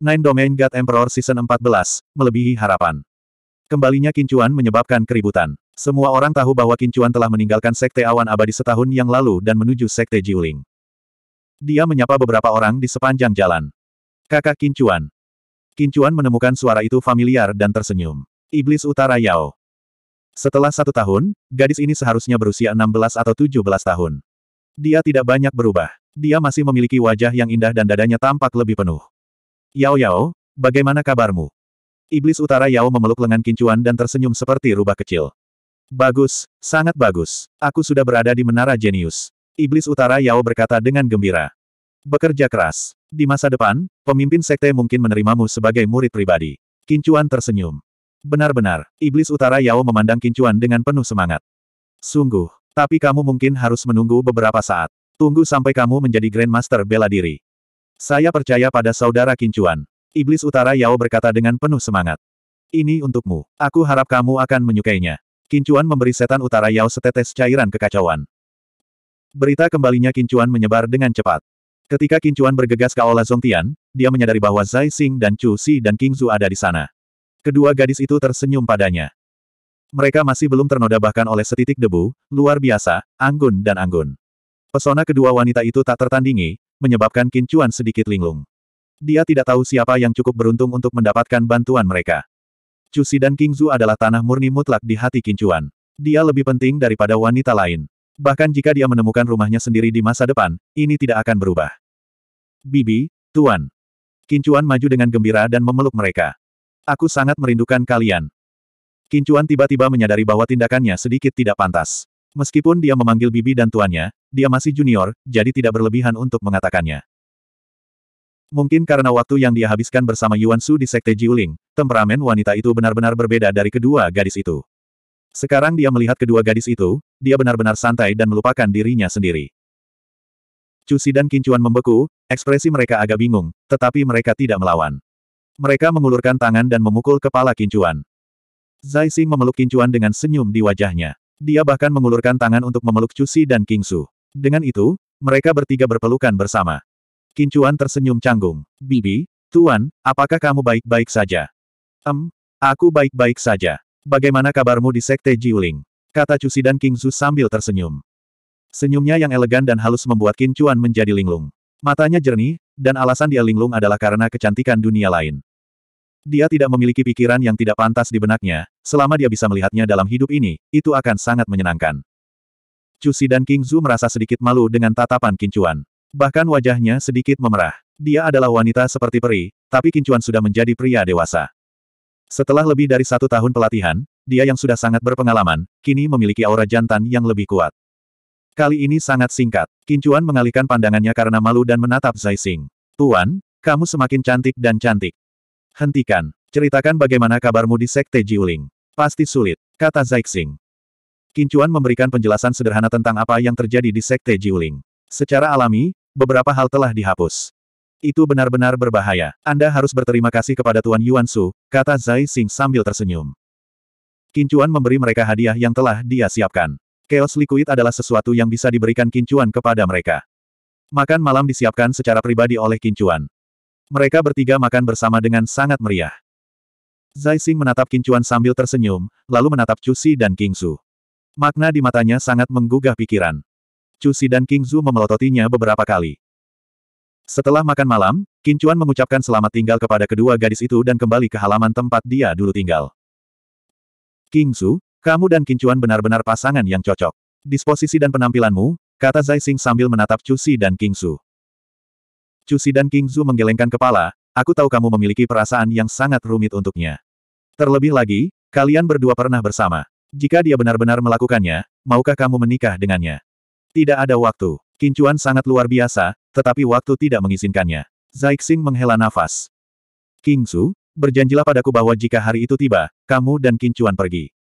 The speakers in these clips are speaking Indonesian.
Nine Domain God Emperor Season 14, melebihi harapan. Kembalinya Kincuan menyebabkan keributan. Semua orang tahu bahwa Kincuan telah meninggalkan Sekte Awan Abadi setahun yang lalu dan menuju Sekte Jiuling. Dia menyapa beberapa orang di sepanjang jalan. Kakak Kincuan. Kincuan menemukan suara itu familiar dan tersenyum. Iblis Utara Yao. Setelah satu tahun, gadis ini seharusnya berusia 16 atau 17 tahun. Dia tidak banyak berubah. Dia masih memiliki wajah yang indah dan dadanya tampak lebih penuh. Yao Yao, bagaimana kabarmu? Iblis utara Yao memeluk lengan kincuan dan tersenyum seperti rubah kecil. Bagus, sangat bagus. Aku sudah berada di menara Genius. Iblis utara Yao berkata dengan gembira. Bekerja keras. Di masa depan, pemimpin sekte mungkin menerimamu sebagai murid pribadi. Kincuan tersenyum. Benar-benar, Iblis utara Yao memandang Kincuan dengan penuh semangat. Sungguh, tapi kamu mungkin harus menunggu beberapa saat. Tunggu sampai kamu menjadi Grandmaster bela diri. Saya percaya pada saudara Kincuan. Iblis Utara Yao berkata dengan penuh semangat. Ini untukmu. Aku harap kamu akan menyukainya. Kincuan memberi setan Utara Yao setetes cairan kekacauan. Berita kembalinya Kincuan menyebar dengan cepat. Ketika Kincuan bergegas ke Aula Zongtian, dia menyadari bahwa Zai Xing dan Chu Si dan King Zhu ada di sana. Kedua gadis itu tersenyum padanya. Mereka masih belum ternoda bahkan oleh setitik debu, luar biasa, anggun dan anggun. Pesona kedua wanita itu tak tertandingi, menyebabkan Kincuan sedikit linglung. Dia tidak tahu siapa yang cukup beruntung untuk mendapatkan bantuan mereka. Cusi dan Kingzu adalah tanah murni mutlak di hati Kincuan. Dia lebih penting daripada wanita lain. Bahkan jika dia menemukan rumahnya sendiri di masa depan, ini tidak akan berubah. Bibi, Tuan. Kincuan maju dengan gembira dan memeluk mereka. Aku sangat merindukan kalian. Kincuan tiba-tiba menyadari bahwa tindakannya sedikit tidak pantas. Meskipun dia memanggil bibi dan tuannya, dia masih junior, jadi tidak berlebihan untuk mengatakannya. Mungkin karena waktu yang dia habiskan bersama Yuan Su di Sekte Jiuling, temperamen wanita itu benar-benar berbeda dari kedua gadis itu. Sekarang dia melihat kedua gadis itu, dia benar-benar santai dan melupakan dirinya sendiri. Cusi dan Kincuan membeku, ekspresi mereka agak bingung, tetapi mereka tidak melawan. Mereka mengulurkan tangan dan memukul kepala Kincuan. Zai Xing memeluk Kincuan dengan senyum di wajahnya. Dia bahkan mengulurkan tangan untuk memeluk Cusi dan Kingsu. Dengan itu, mereka bertiga berpelukan bersama. Kincuan tersenyum canggung. Bibi, Tuan, apakah kamu baik-baik saja? Em, um, aku baik-baik saja. Bagaimana kabarmu di Sekte Jiuling? Kata Cusi dan Kingsu sambil tersenyum. Senyumnya yang elegan dan halus membuat Kincuan menjadi linglung. Matanya jernih, dan alasan dia linglung adalah karena kecantikan dunia lain. Dia tidak memiliki pikiran yang tidak pantas di benaknya, selama dia bisa melihatnya dalam hidup ini, itu akan sangat menyenangkan. Cusi dan King Zhu merasa sedikit malu dengan tatapan Kincuan. Bahkan wajahnya sedikit memerah. Dia adalah wanita seperti peri, tapi Kincuan sudah menjadi pria dewasa. Setelah lebih dari satu tahun pelatihan, dia yang sudah sangat berpengalaman, kini memiliki aura jantan yang lebih kuat. Kali ini sangat singkat. Kincuan mengalihkan pandangannya karena malu dan menatap Zaising. Tuan, kamu semakin cantik dan cantik. Hentikan. Ceritakan bagaimana kabarmu di Sekte Jiuling. Pasti sulit, kata Zaixing. Kincuan memberikan penjelasan sederhana tentang apa yang terjadi di Sekte Jiuling. Secara alami, beberapa hal telah dihapus. Itu benar-benar berbahaya. Anda harus berterima kasih kepada Tuan Yuan Su, kata Zai Xing sambil tersenyum. Kincuan memberi mereka hadiah yang telah dia siapkan. Chaos Liquid adalah sesuatu yang bisa diberikan Kincuan kepada mereka. Makan malam disiapkan secara pribadi oleh Kincuan. Mereka bertiga makan bersama dengan sangat meriah. Zai Xing menatap Kincuan sambil tersenyum, lalu menatap Cusi dan King Su. Makna di matanya sangat menggugah pikiran. Cusi dan King Su memelototinya beberapa kali. Setelah makan malam, Kincuan mengucapkan selamat tinggal kepada kedua gadis itu dan kembali ke halaman tempat dia dulu tinggal. King Kingsu, kamu dan Kincuan benar-benar pasangan yang cocok. Disposisi dan penampilanmu, kata Zai Xing sambil menatap Cusi dan King Kingsu. Cusi dan King Zhu menggelengkan kepala, aku tahu kamu memiliki perasaan yang sangat rumit untuknya. Terlebih lagi, kalian berdua pernah bersama. Jika dia benar-benar melakukannya, maukah kamu menikah dengannya? Tidak ada waktu. Kincuan sangat luar biasa, tetapi waktu tidak mengizinkannya. Zaixing menghela nafas. King Zhu, berjanjilah padaku bahwa jika hari itu tiba, kamu dan Kincuan pergi.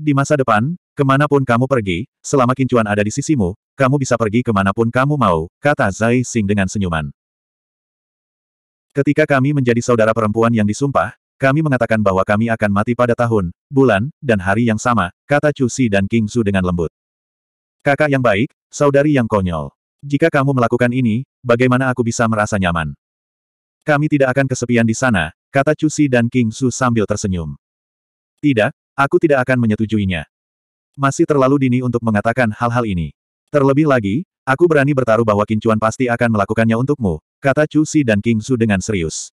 Di masa depan, kemanapun kamu pergi, selama kincuan ada di sisimu, kamu bisa pergi kemanapun kamu mau, kata Zai Xing dengan senyuman. Ketika kami menjadi saudara perempuan yang disumpah, kami mengatakan bahwa kami akan mati pada tahun, bulan, dan hari yang sama, kata Chu Si dan King Su dengan lembut. Kakak yang baik, saudari yang konyol. Jika kamu melakukan ini, bagaimana aku bisa merasa nyaman? Kami tidak akan kesepian di sana, kata Chu Si dan King Su sambil tersenyum. Tidak, Aku tidak akan menyetujuinya. Masih terlalu dini untuk mengatakan hal-hal ini. Terlebih lagi, aku berani bertaruh bahwa Kincuan pasti akan melakukannya untukmu, kata Chu Si dan King Su dengan serius.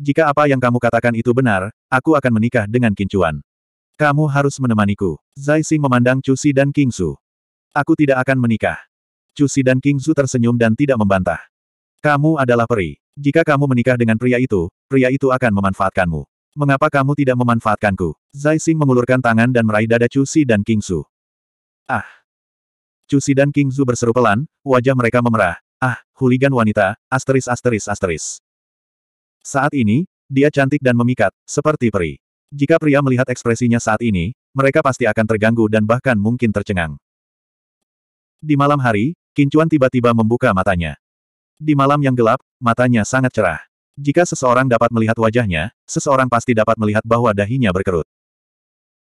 Jika apa yang kamu katakan itu benar, aku akan menikah dengan Kincuan. Kamu harus menemaniku. Zai Xing memandang Chu Si dan King Su. Aku tidak akan menikah. Chu Si dan King Su tersenyum dan tidak membantah. Kamu adalah peri. Jika kamu menikah dengan pria itu, pria itu akan memanfaatkanmu. Mengapa kamu tidak memanfaatkanku? Zai Xing mengulurkan tangan dan meraih dada Chu Si dan King Su. Ah! Chu Si dan King Su berseru pelan, wajah mereka memerah. Ah, huligan wanita, asteris asteris asteris. Saat ini, dia cantik dan memikat, seperti peri. Jika pria melihat ekspresinya saat ini, mereka pasti akan terganggu dan bahkan mungkin tercengang. Di malam hari, Kincuan tiba-tiba membuka matanya. Di malam yang gelap, matanya sangat cerah. Jika seseorang dapat melihat wajahnya, seseorang pasti dapat melihat bahwa dahinya berkerut.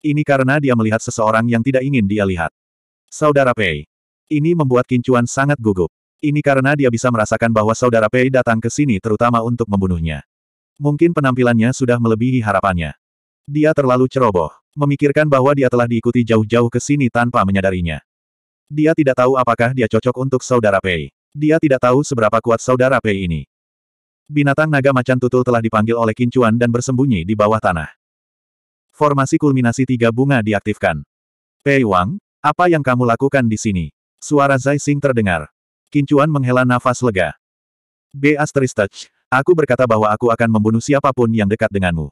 Ini karena dia melihat seseorang yang tidak ingin dia lihat. Saudara Pei. Ini membuat Kincuan sangat gugup. Ini karena dia bisa merasakan bahwa Saudara Pei datang ke sini terutama untuk membunuhnya. Mungkin penampilannya sudah melebihi harapannya. Dia terlalu ceroboh, memikirkan bahwa dia telah diikuti jauh-jauh ke sini tanpa menyadarinya. Dia tidak tahu apakah dia cocok untuk Saudara Pei. Dia tidak tahu seberapa kuat Saudara Pei ini. Binatang naga macan tutul telah dipanggil oleh Kincuan dan bersembunyi di bawah tanah. Formasi kulminasi tiga bunga diaktifkan. Pei Wang, apa yang kamu lakukan di sini? Suara Zai Xing terdengar. Kincuan menghela nafas lega. Be B. Touch, aku berkata bahwa aku akan membunuh siapapun yang dekat denganmu.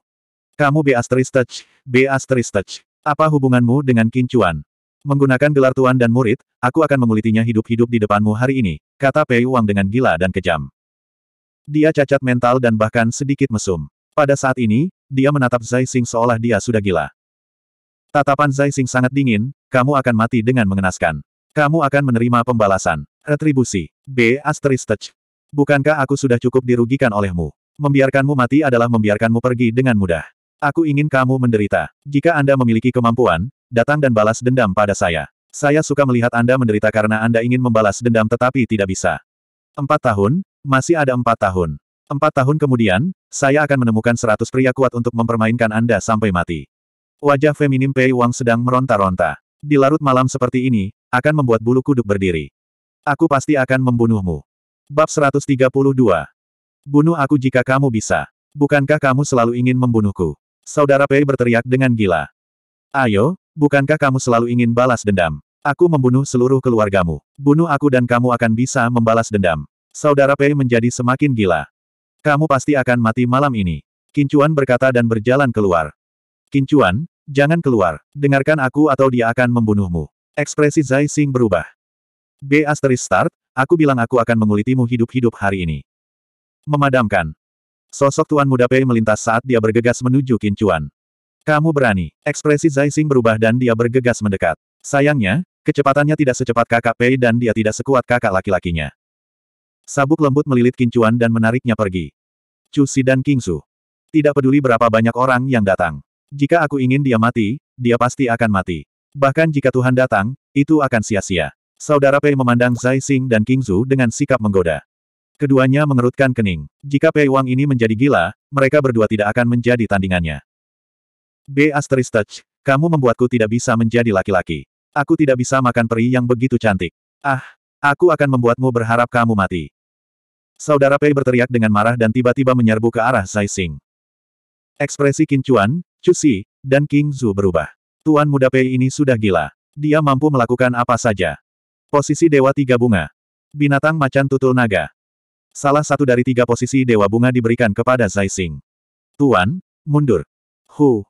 Kamu Be B. Touch, Be B. Touch. Apa hubunganmu dengan Kincuan? Menggunakan gelar tuan dan murid, aku akan mengulitinya hidup-hidup di depanmu hari ini, kata Pei Wang dengan gila dan kejam. Dia cacat mental dan bahkan sedikit mesum. Pada saat ini, dia menatap Zai Xing seolah dia sudah gila. Tatapan Zai Xing sangat dingin, kamu akan mati dengan mengenaskan. Kamu akan menerima pembalasan. Retribusi. B. Asterisk. Bukankah aku sudah cukup dirugikan olehmu? Membiarkanmu mati adalah membiarkanmu pergi dengan mudah. Aku ingin kamu menderita. Jika Anda memiliki kemampuan, datang dan balas dendam pada saya. Saya suka melihat Anda menderita karena Anda ingin membalas dendam tetapi tidak bisa. Empat tahun, masih ada empat tahun. Empat tahun kemudian, saya akan menemukan seratus pria kuat untuk mempermainkan Anda sampai mati. Wajah feminim Pei Wang sedang meronta-ronta. Di larut malam seperti ini, akan membuat bulu kuduk berdiri. Aku pasti akan membunuhmu. Bab 132. Bunuh aku jika kamu bisa. Bukankah kamu selalu ingin membunuhku? Saudara Pei berteriak dengan gila. Ayo, bukankah kamu selalu ingin balas dendam? Aku membunuh seluruh keluargamu. Bunuh aku dan kamu akan bisa membalas dendam. Saudara Pei menjadi semakin gila. Kamu pasti akan mati malam ini. Kincuan berkata dan berjalan keluar. Kincuan, jangan keluar. Dengarkan aku atau dia akan membunuhmu. Ekspresi Zai Xing berubah. B asteris start, aku bilang aku akan mengulitimu hidup-hidup hari ini. Memadamkan. Sosok Tuan Muda Pei melintas saat dia bergegas menuju Kincuan. Kamu berani. Ekspresi Zai Xing berubah dan dia bergegas mendekat. Sayangnya, kecepatannya tidak secepat kakak Pei dan dia tidak sekuat kakak laki-lakinya. Sabuk lembut melilit kincuan dan menariknya pergi. Chu Si dan King Su. Tidak peduli berapa banyak orang yang datang. Jika aku ingin dia mati, dia pasti akan mati. Bahkan jika Tuhan datang, itu akan sia-sia. Saudara Pei memandang Zai Xing dan King Zu dengan sikap menggoda. Keduanya mengerutkan kening. Jika Pei Wang ini menjadi gila, mereka berdua tidak akan menjadi tandingannya. B asterisk touch, kamu membuatku tidak bisa menjadi laki-laki. Aku tidak bisa makan peri yang begitu cantik. Ah, Aku akan membuatmu berharap kamu mati. Saudara Pei berteriak dengan marah dan tiba-tiba menyerbu ke arah Zai Xing. Ekspresi Qin Chuan, Chu Xi, dan King Zhu berubah. Tuan muda Pei ini sudah gila. Dia mampu melakukan apa saja. Posisi Dewa Tiga Bunga. Binatang Macan Tutul Naga. Salah satu dari tiga posisi Dewa Bunga diberikan kepada Zai Xing. Tuan, mundur. Hu.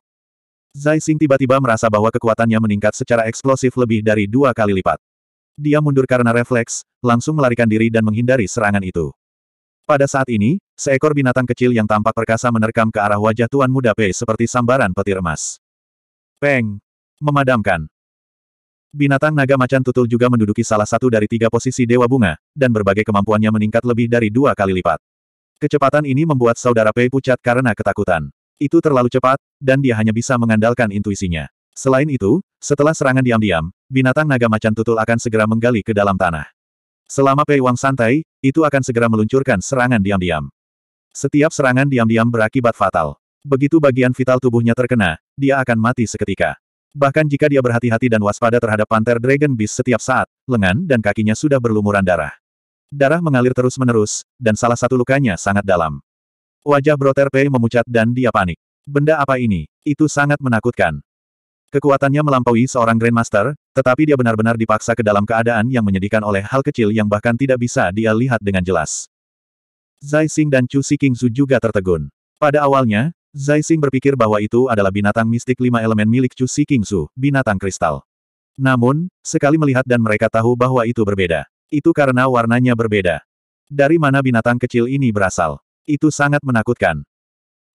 Zai Xing tiba-tiba merasa bahwa kekuatannya meningkat secara eksplosif lebih dari dua kali lipat. Dia mundur karena refleks, langsung melarikan diri dan menghindari serangan itu. Pada saat ini, seekor binatang kecil yang tampak perkasa menerkam ke arah wajah Tuan Muda Pei seperti sambaran petir emas. Peng! Memadamkan. Binatang naga macan tutul juga menduduki salah satu dari tiga posisi Dewa Bunga, dan berbagai kemampuannya meningkat lebih dari dua kali lipat. Kecepatan ini membuat saudara Pei pucat karena ketakutan. Itu terlalu cepat, dan dia hanya bisa mengandalkan intuisinya. Selain itu, setelah serangan diam-diam, binatang naga macan tutul akan segera menggali ke dalam tanah. Selama Pei Wang santai, itu akan segera meluncurkan serangan diam-diam. Setiap serangan diam-diam berakibat fatal. Begitu bagian vital tubuhnya terkena, dia akan mati seketika. Bahkan jika dia berhati-hati dan waspada terhadap Panther Dragon Beast setiap saat, lengan dan kakinya sudah berlumuran darah. Darah mengalir terus-menerus, dan salah satu lukanya sangat dalam. Wajah Broter Pei memucat dan dia panik. Benda apa ini? Itu sangat menakutkan. Kekuatannya melampaui seorang Grandmaster, tetapi dia benar-benar dipaksa ke dalam keadaan yang menyedihkan oleh hal kecil yang bahkan tidak bisa dia lihat dengan jelas. Zai Xing dan Chu Si Xikingzu juga tertegun. Pada awalnya, Zai Xing berpikir bahwa itu adalah binatang mistik lima elemen milik Chu Si Xikingzu, binatang kristal. Namun, sekali melihat dan mereka tahu bahwa itu berbeda. Itu karena warnanya berbeda. Dari mana binatang kecil ini berasal? Itu sangat menakutkan.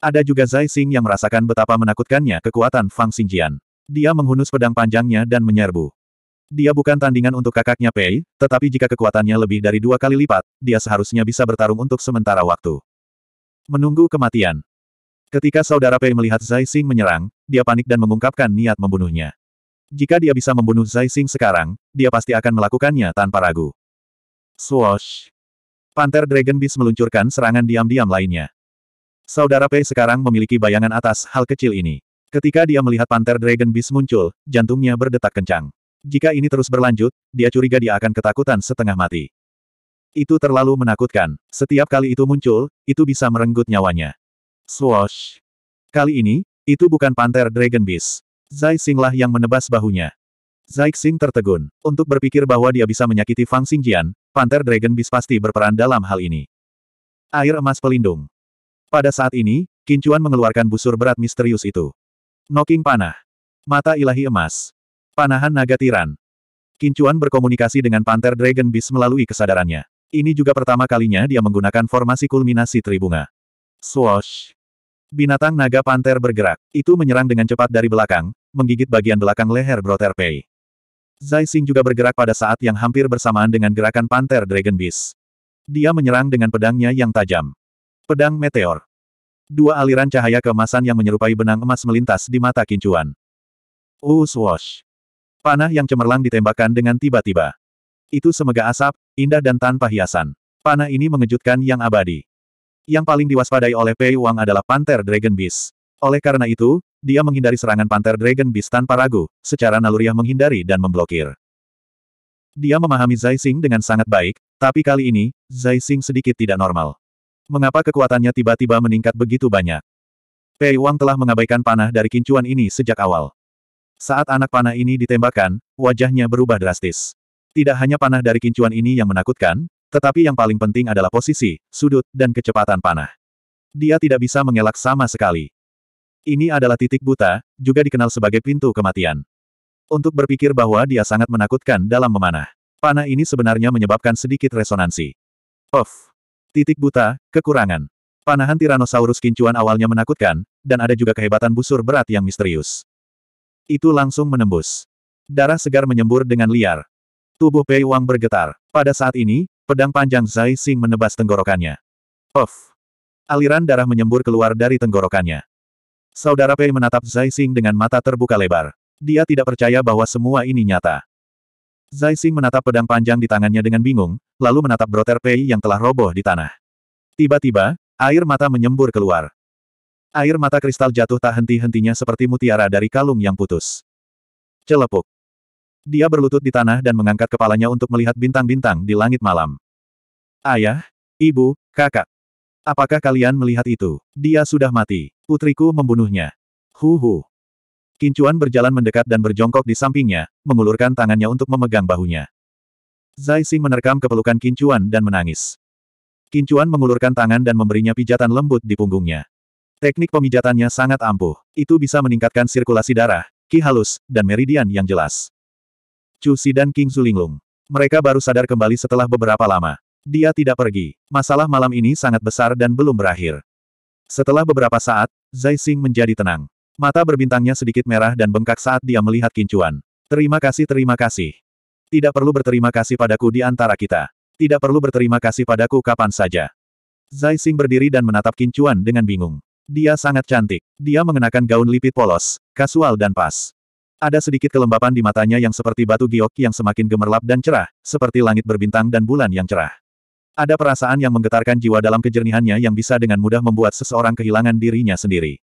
Ada juga Zai Xing yang merasakan betapa menakutkannya kekuatan Fang Xingjian. Dia menghunus pedang panjangnya dan menyerbu. Dia bukan tandingan untuk kakaknya Pei, tetapi jika kekuatannya lebih dari dua kali lipat, dia seharusnya bisa bertarung untuk sementara waktu. Menunggu kematian. Ketika saudara Pei melihat Zai Xing menyerang, dia panik dan mengungkapkan niat membunuhnya. Jika dia bisa membunuh Zai Xing sekarang, dia pasti akan melakukannya tanpa ragu. Swoosh! Panther Dragon Beast meluncurkan serangan diam-diam lainnya. Saudara Pei sekarang memiliki bayangan atas hal kecil ini. Ketika dia melihat Panther Dragon Beast muncul, jantungnya berdetak kencang. Jika ini terus berlanjut, dia curiga dia akan ketakutan setengah mati. Itu terlalu menakutkan. Setiap kali itu muncul, itu bisa merenggut nyawanya. Swoosh. Kali ini, itu bukan Panther Dragon Beast. Zai Xinglah yang menebas bahunya. Zai Xing tertegun. Untuk berpikir bahwa dia bisa menyakiti Fang Xingjian, Panther Dragon Beast pasti berperan dalam hal ini. Air emas pelindung. Pada saat ini, Kincuan mengeluarkan busur berat misterius itu. Noking panah. Mata ilahi emas. Panahan naga tiran. Kincuan berkomunikasi dengan Panther Dragon Beast melalui kesadarannya. Ini juga pertama kalinya dia menggunakan formasi kulminasi tribunga. Swoosh. Binatang naga Panther bergerak. Itu menyerang dengan cepat dari belakang, menggigit bagian belakang leher Brother Pei. Zai Xing juga bergerak pada saat yang hampir bersamaan dengan gerakan Panther Dragon Beast. Dia menyerang dengan pedangnya yang tajam. Pedang Meteor. Dua aliran cahaya keemasan yang menyerupai benang emas melintas di mata kincuan. Uswash. Panah yang cemerlang ditembakkan dengan tiba-tiba. Itu semega asap, indah dan tanpa hiasan. Panah ini mengejutkan yang abadi. Yang paling diwaspadai oleh Pei Wang adalah Panther Dragon Beast. Oleh karena itu, dia menghindari serangan Panther Dragon Beast tanpa ragu, secara naluriah menghindari dan memblokir. Dia memahami Zai Xing dengan sangat baik, tapi kali ini, Zai Xing sedikit tidak normal. Mengapa kekuatannya tiba-tiba meningkat begitu banyak? Pei Wang telah mengabaikan panah dari kincuan ini sejak awal. Saat anak panah ini ditembakkan, wajahnya berubah drastis. Tidak hanya panah dari kincuan ini yang menakutkan, tetapi yang paling penting adalah posisi, sudut, dan kecepatan panah. Dia tidak bisa mengelak sama sekali. Ini adalah titik buta, juga dikenal sebagai pintu kematian. Untuk berpikir bahwa dia sangat menakutkan dalam memanah. Panah ini sebenarnya menyebabkan sedikit resonansi. Of. Titik buta, kekurangan. Panahan Tyrannosaurus kincuan awalnya menakutkan, dan ada juga kehebatan busur berat yang misterius. Itu langsung menembus. Darah segar menyembur dengan liar. Tubuh Pei Wang bergetar. Pada saat ini, pedang panjang Zai Xing menebas tenggorokannya. Of! Aliran darah menyembur keluar dari tenggorokannya. Saudara Pei menatap Zai Xing dengan mata terbuka lebar. Dia tidak percaya bahwa semua ini nyata. Zai Xing menatap pedang panjang di tangannya dengan bingung, lalu menatap Broter Pei yang telah roboh di tanah. Tiba-tiba, air mata menyembur keluar. Air mata kristal jatuh tak henti-hentinya seperti mutiara dari kalung yang putus. Celepuk. Dia berlutut di tanah dan mengangkat kepalanya untuk melihat bintang-bintang di langit malam. Ayah, ibu, kakak. Apakah kalian melihat itu? Dia sudah mati. Putriku membunuhnya. Huhu. Kincuan berjalan mendekat dan berjongkok di sampingnya, mengulurkan tangannya untuk memegang bahunya. Zai Xing menerkam kepelukan Kincuan dan menangis. Kincuan mengulurkan tangan dan memberinya pijatan lembut di punggungnya. Teknik pemijatannya sangat ampuh. Itu bisa meningkatkan sirkulasi darah, ki halus, dan meridian yang jelas. Chu Xi dan King Zulinglung. Mereka baru sadar kembali setelah beberapa lama. Dia tidak pergi. Masalah malam ini sangat besar dan belum berakhir. Setelah beberapa saat, Zai Xing menjadi tenang. Mata berbintangnya sedikit merah dan bengkak saat dia melihat kincuan. Terima kasih terima kasih. Tidak perlu berterima kasih padaku di antara kita. Tidak perlu berterima kasih padaku kapan saja. Zai Xing berdiri dan menatap kincuan dengan bingung. Dia sangat cantik. Dia mengenakan gaun lipit polos, kasual dan pas. Ada sedikit kelembapan di matanya yang seperti batu giok yang semakin gemerlap dan cerah, seperti langit berbintang dan bulan yang cerah. Ada perasaan yang menggetarkan jiwa dalam kejernihannya yang bisa dengan mudah membuat seseorang kehilangan dirinya sendiri.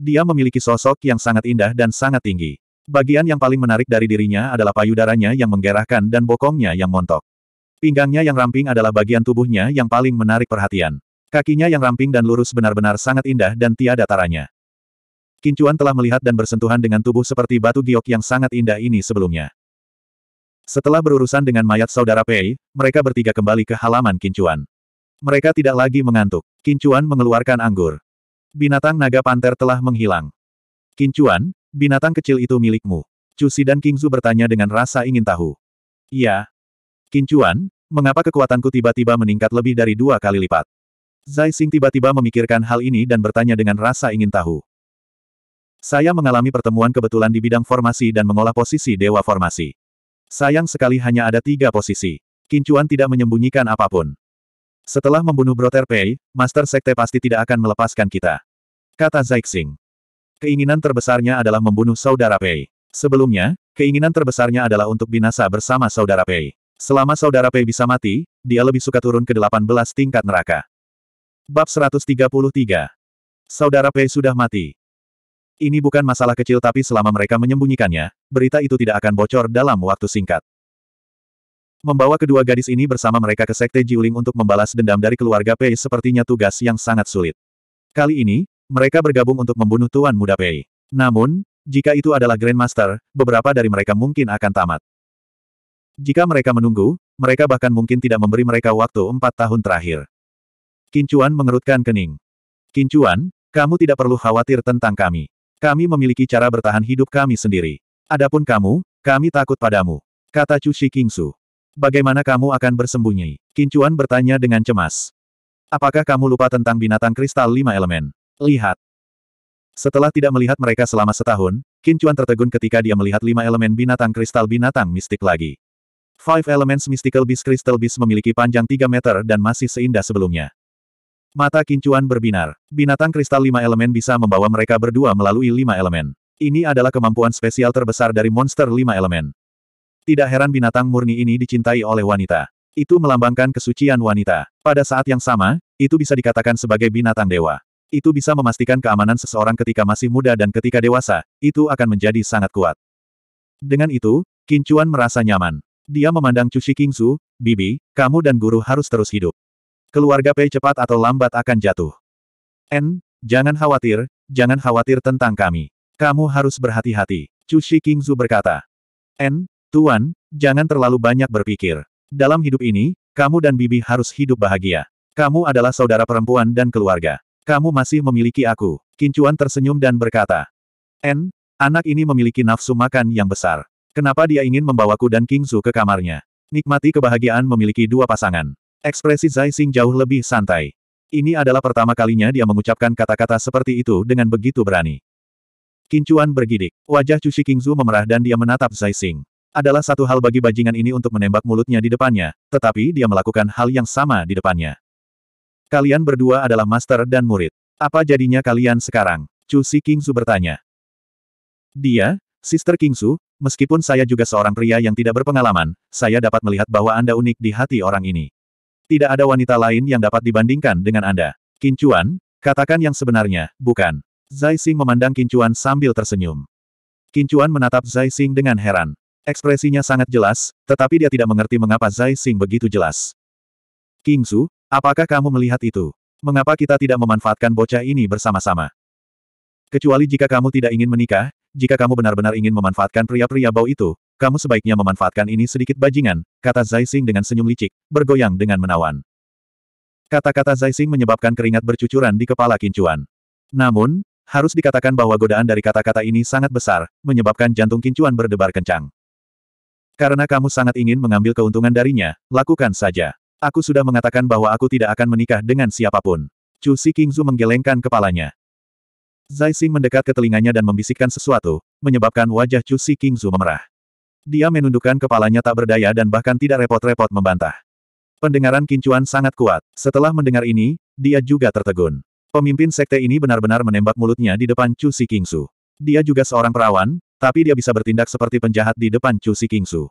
Dia memiliki sosok yang sangat indah dan sangat tinggi. Bagian yang paling menarik dari dirinya adalah payudaranya yang menggerahkan dan bokongnya yang montok. Pinggangnya yang ramping adalah bagian tubuhnya yang paling menarik perhatian. Kakinya yang ramping dan lurus benar-benar sangat indah dan tiada taranya. Kincuan telah melihat dan bersentuhan dengan tubuh seperti batu giok yang sangat indah ini sebelumnya. Setelah berurusan dengan mayat saudara Pei, mereka bertiga kembali ke halaman Kincuan. Mereka tidak lagi mengantuk. Kincuan mengeluarkan anggur. Binatang naga panter telah menghilang. Kincuan, binatang kecil itu milikmu. Cusi dan Kingzu bertanya dengan rasa ingin tahu. Iya. Kincuan, mengapa kekuatanku tiba-tiba meningkat lebih dari dua kali lipat? Zai Xing tiba-tiba memikirkan hal ini dan bertanya dengan rasa ingin tahu. Saya mengalami pertemuan kebetulan di bidang formasi dan mengolah posisi dewa formasi. Sayang sekali hanya ada tiga posisi. Kincuan tidak menyembunyikan apapun. Setelah membunuh Broter Pei, Master Sekte pasti tidak akan melepaskan kita. Kata Zaixing. Keinginan terbesarnya adalah membunuh saudara Pei. Sebelumnya, keinginan terbesarnya adalah untuk binasa bersama saudara Pei. Selama saudara Pei bisa mati, dia lebih suka turun ke 18 tingkat neraka. Bab 133 Saudara Pei sudah mati. Ini bukan masalah kecil tapi selama mereka menyembunyikannya, berita itu tidak akan bocor dalam waktu singkat. Membawa kedua gadis ini bersama mereka ke Sekte Jiuling untuk membalas dendam dari keluarga Pei sepertinya tugas yang sangat sulit. Kali ini, mereka bergabung untuk membunuh Tuan Muda Pei. Namun, jika itu adalah Grandmaster, beberapa dari mereka mungkin akan tamat. Jika mereka menunggu, mereka bahkan mungkin tidak memberi mereka waktu empat tahun terakhir. Kincuan mengerutkan kening. Kincuan, kamu tidak perlu khawatir tentang kami. Kami memiliki cara bertahan hidup kami sendiri. Adapun kamu, kami takut padamu. Kata Cushi Kingsu. Bagaimana kamu akan bersembunyi? Kincuan bertanya dengan cemas. Apakah kamu lupa tentang binatang kristal lima elemen? Lihat. Setelah tidak melihat mereka selama setahun, Kincuan tertegun ketika dia melihat lima elemen binatang kristal binatang mistik lagi. Five Elements Mystical Beast Crystal Beast memiliki panjang 3 meter dan masih seindah sebelumnya. Mata Kincuan berbinar. Binatang kristal lima elemen bisa membawa mereka berdua melalui lima elemen. Ini adalah kemampuan spesial terbesar dari monster lima elemen. Tidak heran binatang murni ini dicintai oleh wanita. Itu melambangkan kesucian wanita. Pada saat yang sama, itu bisa dikatakan sebagai binatang dewa. Itu bisa memastikan keamanan seseorang ketika masih muda dan ketika dewasa, itu akan menjadi sangat kuat. Dengan itu, Kincuan merasa nyaman. Dia memandang Cushi Kingsu, Bibi, kamu dan guru harus terus hidup. Keluarga Pei cepat atau lambat akan jatuh. N, jangan khawatir, jangan khawatir tentang kami. Kamu harus berhati-hati, Cushi Kingsu berkata. N, Tuan, jangan terlalu banyak berpikir. Dalam hidup ini, kamu dan Bibi harus hidup bahagia. Kamu adalah saudara perempuan dan keluarga. Kamu masih memiliki aku. Kincuan tersenyum dan berkata. N, anak ini memiliki nafsu makan yang besar. Kenapa dia ingin membawaku dan King Kingsu ke kamarnya? Nikmati kebahagiaan memiliki dua pasangan. Ekspresi Zai Xing jauh lebih santai. Ini adalah pertama kalinya dia mengucapkan kata-kata seperti itu dengan begitu berani. Kincuan bergidik. Wajah King Kingzu memerah dan dia menatap Zai Xing. Adalah satu hal bagi bajingan ini untuk menembak mulutnya di depannya, tetapi dia melakukan hal yang sama di depannya. Kalian berdua adalah master dan murid. Apa jadinya kalian sekarang? Chu Si King Su bertanya. Dia, Sister King Su, meskipun saya juga seorang pria yang tidak berpengalaman, saya dapat melihat bahwa Anda unik di hati orang ini. Tidak ada wanita lain yang dapat dibandingkan dengan Anda. Kincuan, katakan yang sebenarnya, bukan. Zai Xing memandang Kincuan sambil tersenyum. Kincuan menatap Zai Xing dengan heran. Ekspresinya sangat jelas, tetapi dia tidak mengerti mengapa Zai Xing begitu jelas. King Su, apakah kamu melihat itu? Mengapa kita tidak memanfaatkan bocah ini bersama-sama? Kecuali jika kamu tidak ingin menikah, jika kamu benar-benar ingin memanfaatkan pria-pria bau itu, kamu sebaiknya memanfaatkan ini sedikit bajingan, kata Zai Xing dengan senyum licik, bergoyang dengan menawan. Kata-kata Zai Xing menyebabkan keringat bercucuran di kepala Kincuan. Namun, harus dikatakan bahwa godaan dari kata-kata ini sangat besar, menyebabkan jantung Kincuan berdebar kencang. Karena kamu sangat ingin mengambil keuntungan darinya, lakukan saja. Aku sudah mengatakan bahwa aku tidak akan menikah dengan siapapun. Chu Si Kingzu menggelengkan kepalanya. Zai Xing mendekat ke telinganya dan membisikkan sesuatu, menyebabkan wajah Chu Si Kingzu memerah. Dia menundukkan kepalanya tak berdaya dan bahkan tidak repot-repot membantah. Pendengaran Kincuan sangat kuat. Setelah mendengar ini, dia juga tertegun. Pemimpin sekte ini benar-benar menembak mulutnya di depan Chu Si Kingzu. Dia juga seorang perawan, tapi dia bisa bertindak seperti penjahat di depan Chu Si Kingsu.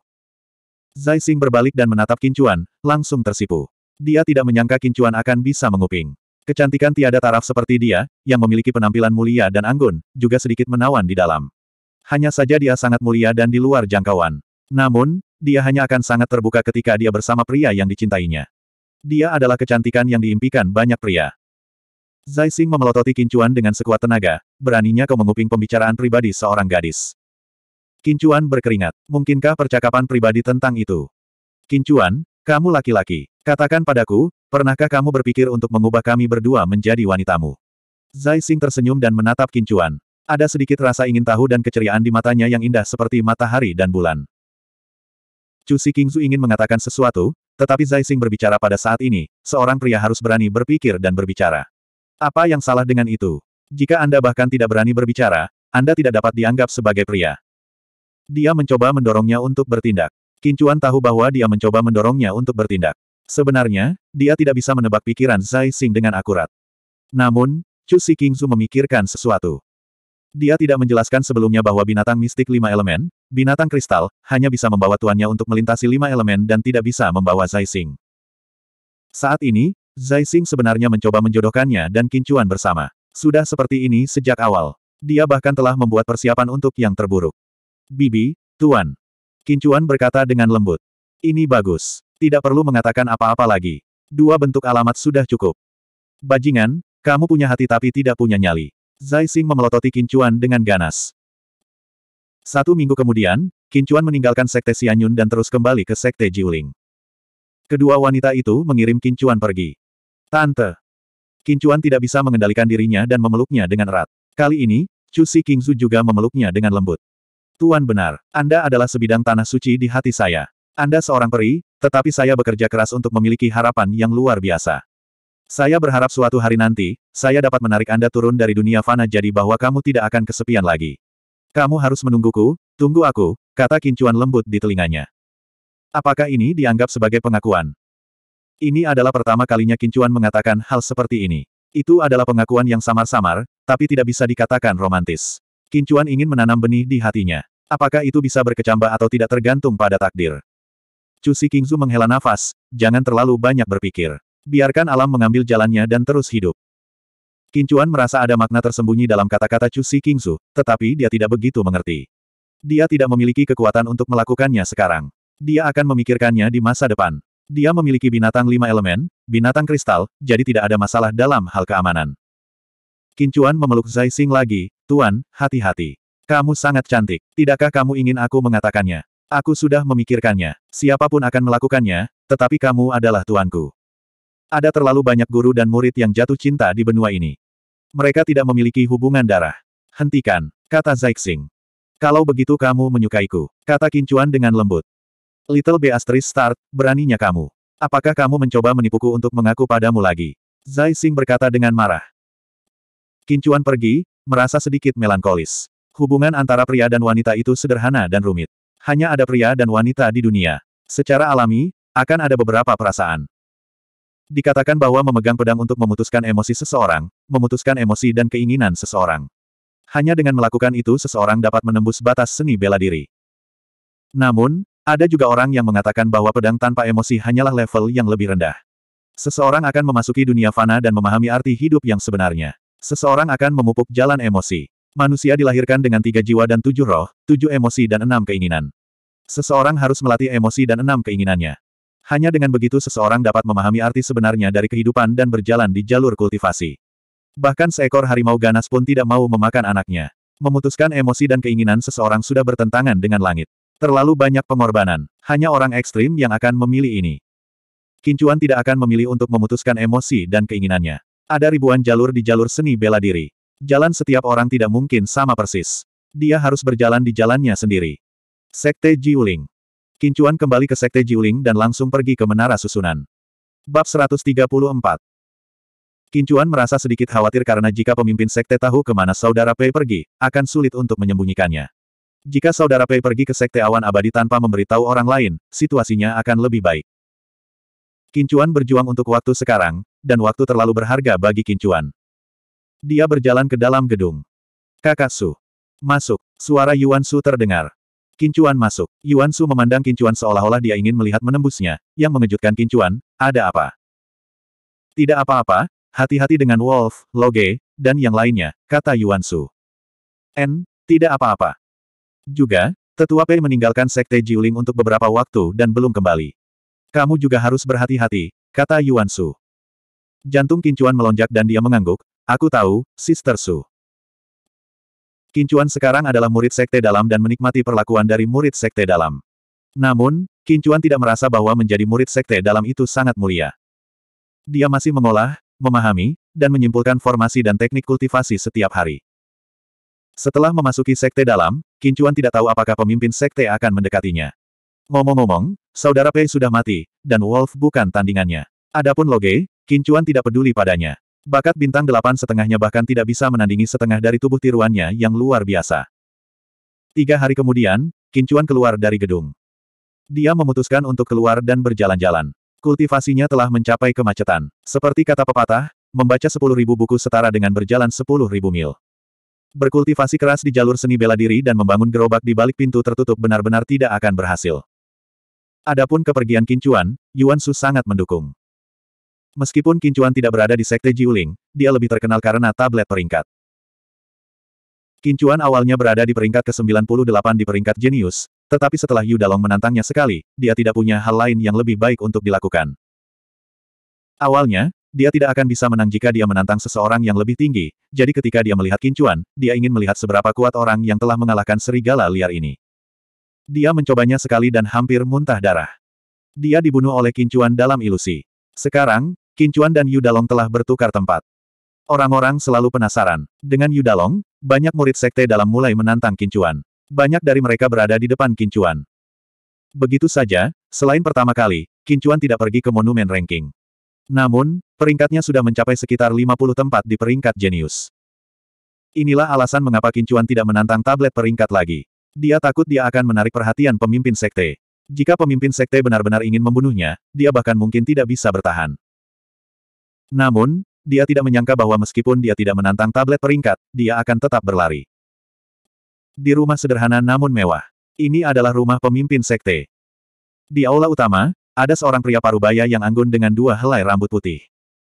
Zai Xing berbalik dan menatap Kincuan, langsung tersipu. Dia tidak menyangka Kincuan akan bisa menguping. Kecantikan tiada taraf seperti dia, yang memiliki penampilan mulia dan anggun, juga sedikit menawan di dalam. Hanya saja dia sangat mulia dan di luar jangkauan. Namun, dia hanya akan sangat terbuka ketika dia bersama pria yang dicintainya. Dia adalah kecantikan yang diimpikan banyak pria. Zai Xing memelototi Kincuan dengan sekuat tenaga, beraninya kau menguping pembicaraan pribadi seorang gadis. Kincuan berkeringat. Mungkinkah percakapan pribadi tentang itu? Kincuan, kamu laki-laki. Katakan padaku, pernahkah kamu berpikir untuk mengubah kami berdua menjadi wanitamu? Zai Xing tersenyum dan menatap Kincuan. Ada sedikit rasa ingin tahu dan keceriaan di matanya yang indah seperti matahari dan bulan. Chu Si Kingzu ingin mengatakan sesuatu, tetapi Zai Xing berbicara pada saat ini, seorang pria harus berani berpikir dan berbicara. Apa yang salah dengan itu? Jika Anda bahkan tidak berani berbicara, Anda tidak dapat dianggap sebagai pria. Dia mencoba mendorongnya untuk bertindak. Kincuan tahu bahwa dia mencoba mendorongnya untuk bertindak. Sebenarnya, dia tidak bisa menebak pikiran Zai Xing dengan akurat. Namun, Chu Si Kingzu memikirkan sesuatu. Dia tidak menjelaskan sebelumnya bahwa binatang mistik lima elemen, binatang kristal, hanya bisa membawa tuannya untuk melintasi lima elemen dan tidak bisa membawa Zai Xing. Saat ini, Zai Xing sebenarnya mencoba menjodohkannya dan Kincuan bersama. Sudah seperti ini sejak awal. Dia bahkan telah membuat persiapan untuk yang terburuk. Bibi, Tuan. Kincuan berkata dengan lembut. Ini bagus. Tidak perlu mengatakan apa-apa lagi. Dua bentuk alamat sudah cukup. Bajingan, kamu punya hati tapi tidak punya nyali. Zai Xing memelototi Kincuan dengan ganas. Satu minggu kemudian, Kincuan meninggalkan Sekte Sianyun dan terus kembali ke Sekte Jiuling. Kedua wanita itu mengirim Kincuan pergi. Tante. Kincuan tidak bisa mengendalikan dirinya dan memeluknya dengan erat. Kali ini, Chu Si Kingzu juga memeluknya dengan lembut. Tuan benar, Anda adalah sebidang tanah suci di hati saya. Anda seorang peri, tetapi saya bekerja keras untuk memiliki harapan yang luar biasa. Saya berharap suatu hari nanti, saya dapat menarik Anda turun dari dunia fana jadi bahwa kamu tidak akan kesepian lagi. Kamu harus menungguku, tunggu aku, kata kincuan lembut di telinganya. Apakah ini dianggap sebagai pengakuan? Ini adalah pertama kalinya kincuan mengatakan hal seperti ini. Itu adalah pengakuan yang samar-samar, tapi tidak bisa dikatakan romantis. Kincuan ingin menanam benih di hatinya. Apakah itu bisa berkecambah atau tidak tergantung pada takdir? Cusi Kingzu menghela nafas, jangan terlalu banyak berpikir. Biarkan alam mengambil jalannya dan terus hidup. Kincuan merasa ada makna tersembunyi dalam kata-kata Cusi Kingzu, tetapi dia tidak begitu mengerti. Dia tidak memiliki kekuatan untuk melakukannya sekarang. Dia akan memikirkannya di masa depan. Dia memiliki binatang lima elemen, binatang kristal, jadi tidak ada masalah dalam hal keamanan. Kincuan memeluk Zai Xing lagi, Tuan, hati-hati. Kamu sangat cantik. Tidakkah kamu ingin aku mengatakannya? Aku sudah memikirkannya. Siapapun akan melakukannya, tetapi kamu adalah tuanku. Ada terlalu banyak guru dan murid yang jatuh cinta di benua ini. Mereka tidak memiliki hubungan darah. Hentikan, kata Zaixing. Kalau begitu kamu menyukaiku, kata Kincuan dengan lembut. Little asterisk Start, beraninya kamu. Apakah kamu mencoba menipuku untuk mengaku padamu lagi? Zai berkata dengan marah. Kincuan pergi, merasa sedikit melankolis. Hubungan antara pria dan wanita itu sederhana dan rumit. Hanya ada pria dan wanita di dunia. Secara alami, akan ada beberapa perasaan. Dikatakan bahwa memegang pedang untuk memutuskan emosi seseorang, memutuskan emosi dan keinginan seseorang. Hanya dengan melakukan itu seseorang dapat menembus batas seni bela diri. Namun, ada juga orang yang mengatakan bahwa pedang tanpa emosi hanyalah level yang lebih rendah. Seseorang akan memasuki dunia fana dan memahami arti hidup yang sebenarnya. Seseorang akan memupuk jalan emosi. Manusia dilahirkan dengan tiga jiwa dan tujuh roh, tujuh emosi dan enam keinginan. Seseorang harus melatih emosi dan enam keinginannya. Hanya dengan begitu seseorang dapat memahami arti sebenarnya dari kehidupan dan berjalan di jalur kultivasi. Bahkan seekor harimau ganas pun tidak mau memakan anaknya. Memutuskan emosi dan keinginan seseorang sudah bertentangan dengan langit. Terlalu banyak pengorbanan. Hanya orang ekstrim yang akan memilih ini. Kincuan tidak akan memilih untuk memutuskan emosi dan keinginannya. Ada ribuan jalur di jalur seni bela diri. Jalan setiap orang tidak mungkin sama persis. Dia harus berjalan di jalannya sendiri. Sekte Jiuling. Kincuan kembali ke Sekte Jiuling dan langsung pergi ke Menara Susunan. Bab 134 Kincuan merasa sedikit khawatir karena jika pemimpin sekte tahu kemana saudara Pei pergi, akan sulit untuk menyembunyikannya. Jika saudara Pei pergi ke sekte awan abadi tanpa memberitahu orang lain, situasinya akan lebih baik. Kincuan berjuang untuk waktu sekarang, dan waktu terlalu berharga bagi Kincuan. Dia berjalan ke dalam gedung. Kakak Su. Masuk. Suara Yuan Su terdengar. Kincuan masuk. Yuan Su memandang Kincuan seolah-olah dia ingin melihat menembusnya, yang mengejutkan Kincuan, ada apa? Tidak apa-apa, hati-hati dengan Wolf, Loge, dan yang lainnya, kata Yuan Su. N, tidak apa-apa. Juga, Tetua Pei meninggalkan Sekte Jiuling untuk beberapa waktu dan belum kembali. Kamu juga harus berhati-hati, kata Yuan Su. Jantung Kincuan melonjak dan dia mengangguk, Aku tahu, Sister Su. Kincuan sekarang adalah murid sekte dalam dan menikmati perlakuan dari murid sekte dalam. Namun, Kincuan tidak merasa bahwa menjadi murid sekte dalam itu sangat mulia. Dia masih mengolah, memahami, dan menyimpulkan formasi dan teknik kultivasi setiap hari. Setelah memasuki sekte dalam, Kincuan tidak tahu apakah pemimpin sekte akan mendekatinya. Ngomong-ngomong, saudara Pei sudah mati, dan Wolf bukan tandingannya. Adapun Loge, Kincuan tidak peduli padanya. Bakat bintang delapan setengahnya bahkan tidak bisa menandingi setengah dari tubuh tiruannya yang luar biasa. Tiga hari kemudian, Kincuan keluar dari gedung. Dia memutuskan untuk keluar dan berjalan-jalan. Kultivasinya telah mencapai kemacetan. Seperti kata pepatah, membaca sepuluh ribu buku setara dengan berjalan sepuluh ribu mil. Berkultivasi keras di jalur seni bela diri dan membangun gerobak di balik pintu tertutup benar-benar tidak akan berhasil. Adapun kepergian Kincuan, Yuan Su sangat mendukung. Meskipun Kincuan tidak berada di Sekte Jiuling, dia lebih terkenal karena tablet peringkat. Kincuan awalnya berada di peringkat ke-98 di peringkat jenius, tetapi setelah Yu Dalong menantangnya sekali, dia tidak punya hal lain yang lebih baik untuk dilakukan. Awalnya, dia tidak akan bisa menang jika dia menantang seseorang yang lebih tinggi, jadi ketika dia melihat kincuan, dia ingin melihat seberapa kuat orang yang telah mengalahkan serigala liar ini. Dia mencobanya sekali dan hampir muntah darah. Dia dibunuh oleh kincuan dalam ilusi. Sekarang, Kincuan dan Yudalong telah bertukar tempat. Orang-orang selalu penasaran. Dengan Yudalong, banyak murid sekte dalam mulai menantang Kincuan. Banyak dari mereka berada di depan Kincuan. Begitu saja, selain pertama kali, Kincuan tidak pergi ke monumen ranking. Namun, peringkatnya sudah mencapai sekitar 50 tempat di peringkat jenius. Inilah alasan mengapa Kincuan tidak menantang tablet peringkat lagi. Dia takut dia akan menarik perhatian pemimpin sekte. Jika pemimpin sekte benar-benar ingin membunuhnya, dia bahkan mungkin tidak bisa bertahan. Namun, dia tidak menyangka bahwa meskipun dia tidak menantang tablet peringkat, dia akan tetap berlari. Di rumah sederhana namun mewah. Ini adalah rumah pemimpin sekte. Di aula utama, ada seorang pria parubaya yang anggun dengan dua helai rambut putih.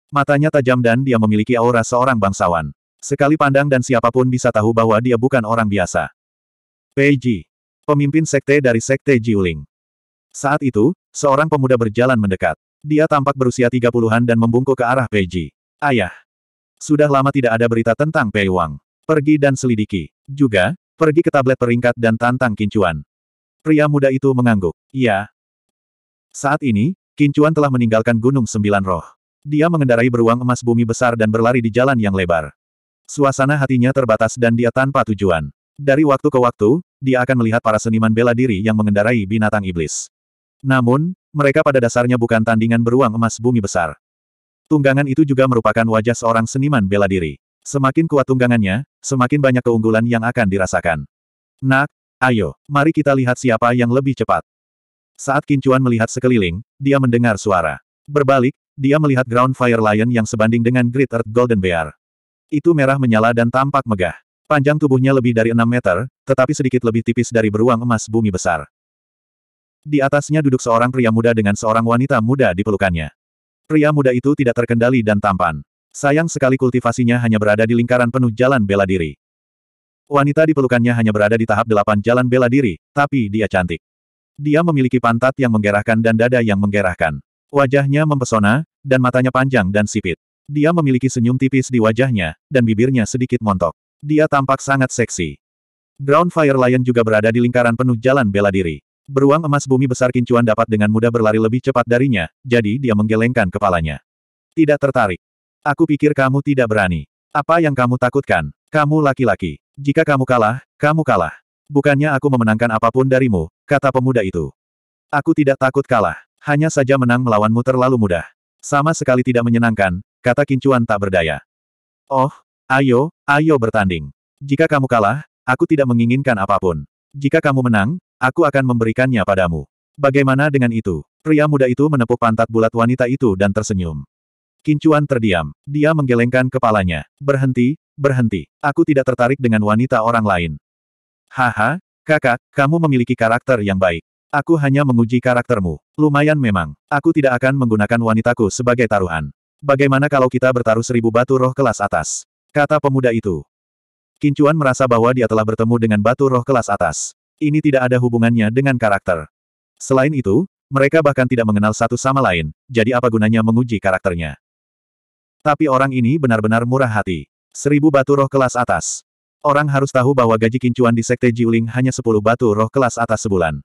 Matanya tajam dan dia memiliki aura seorang bangsawan. Sekali pandang dan siapapun bisa tahu bahwa dia bukan orang biasa. Ji, Pemimpin sekte dari sekte Jiuling. Saat itu, seorang pemuda berjalan mendekat. Dia tampak berusia 30-an dan membungkuk ke arah Peiji. Ayah. Sudah lama tidak ada berita tentang Pei Wang. Pergi dan selidiki. Juga, pergi ke tablet peringkat dan tantang Kincuan. Pria muda itu mengangguk. Ya. Saat ini, Kincuan telah meninggalkan Gunung Sembilan Roh. Dia mengendarai beruang emas bumi besar dan berlari di jalan yang lebar. Suasana hatinya terbatas dan dia tanpa tujuan. Dari waktu ke waktu, dia akan melihat para seniman bela diri yang mengendarai binatang iblis. Namun, mereka pada dasarnya bukan tandingan beruang emas bumi besar. Tunggangan itu juga merupakan wajah seorang seniman bela diri. Semakin kuat tunggangannya, semakin banyak keunggulan yang akan dirasakan. Nak, ayo, mari kita lihat siapa yang lebih cepat. Saat Kincuan melihat sekeliling, dia mendengar suara. Berbalik, dia melihat Ground Fire Lion yang sebanding dengan Great Earth Golden Bear. Itu merah menyala dan tampak megah. Panjang tubuhnya lebih dari 6 meter, tetapi sedikit lebih tipis dari beruang emas bumi besar. Di atasnya duduk seorang pria muda dengan seorang wanita muda di pelukannya. Pria muda itu tidak terkendali dan tampan. Sayang sekali kultivasinya hanya berada di lingkaran penuh jalan bela diri. Wanita di pelukannya hanya berada di tahap delapan jalan bela diri, tapi dia cantik. Dia memiliki pantat yang menggerahkan dan dada yang menggerahkan. Wajahnya mempesona, dan matanya panjang dan sipit. Dia memiliki senyum tipis di wajahnya, dan bibirnya sedikit montok. Dia tampak sangat seksi. Ground Fire Lion juga berada di lingkaran penuh jalan bela diri. Beruang emas bumi besar kincuan dapat dengan mudah berlari lebih cepat darinya, jadi dia menggelengkan kepalanya. Tidak tertarik. Aku pikir kamu tidak berani. Apa yang kamu takutkan? Kamu laki-laki. Jika kamu kalah, kamu kalah. Bukannya aku memenangkan apapun darimu, kata pemuda itu. Aku tidak takut kalah. Hanya saja menang melawanmu terlalu mudah. Sama sekali tidak menyenangkan, kata Kincuan tak berdaya. Oh, ayo, ayo bertanding. Jika kamu kalah, aku tidak menginginkan apapun. Jika kamu menang, Aku akan memberikannya padamu. Bagaimana dengan itu? Pria muda itu menepuk pantat bulat wanita itu dan tersenyum. Kincuan terdiam. Dia menggelengkan kepalanya. Berhenti, berhenti. Aku tidak tertarik dengan wanita orang lain. Haha, kakak, kamu memiliki karakter yang baik. Aku hanya menguji karaktermu. Lumayan memang. Aku tidak akan menggunakan wanitaku sebagai taruhan. Bagaimana kalau kita bertaruh seribu batu roh kelas atas? Kata pemuda itu. Kincuan merasa bahwa dia telah bertemu dengan batu roh kelas atas ini tidak ada hubungannya dengan karakter. Selain itu, mereka bahkan tidak mengenal satu sama lain, jadi apa gunanya menguji karakternya. Tapi orang ini benar-benar murah hati. Seribu batu roh kelas atas. Orang harus tahu bahwa gaji kincuan di Sekte Jiuling hanya sepuluh batu roh kelas atas sebulan.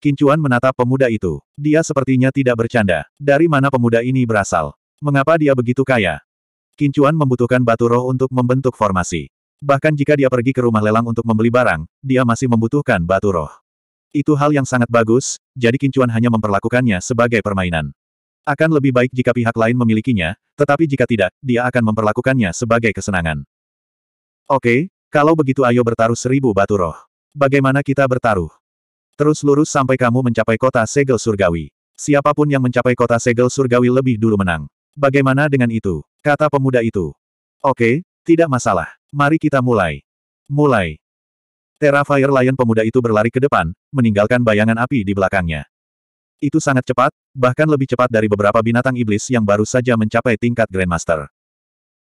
Kincuan menatap pemuda itu. Dia sepertinya tidak bercanda. Dari mana pemuda ini berasal? Mengapa dia begitu kaya? Kincuan membutuhkan batu roh untuk membentuk formasi. Bahkan jika dia pergi ke rumah lelang untuk membeli barang, dia masih membutuhkan batu roh. Itu hal yang sangat bagus, jadi Kincuan hanya memperlakukannya sebagai permainan. Akan lebih baik jika pihak lain memilikinya, tetapi jika tidak, dia akan memperlakukannya sebagai kesenangan. Oke, kalau begitu ayo bertaruh seribu batu roh. Bagaimana kita bertaruh? Terus lurus sampai kamu mencapai kota segel surgawi. Siapapun yang mencapai kota segel surgawi lebih dulu menang. Bagaimana dengan itu? Kata pemuda itu. Oke, tidak masalah. Mari kita mulai. Mulai. Terra Fire Lion pemuda itu berlari ke depan, meninggalkan bayangan api di belakangnya. Itu sangat cepat, bahkan lebih cepat dari beberapa binatang iblis yang baru saja mencapai tingkat Grandmaster.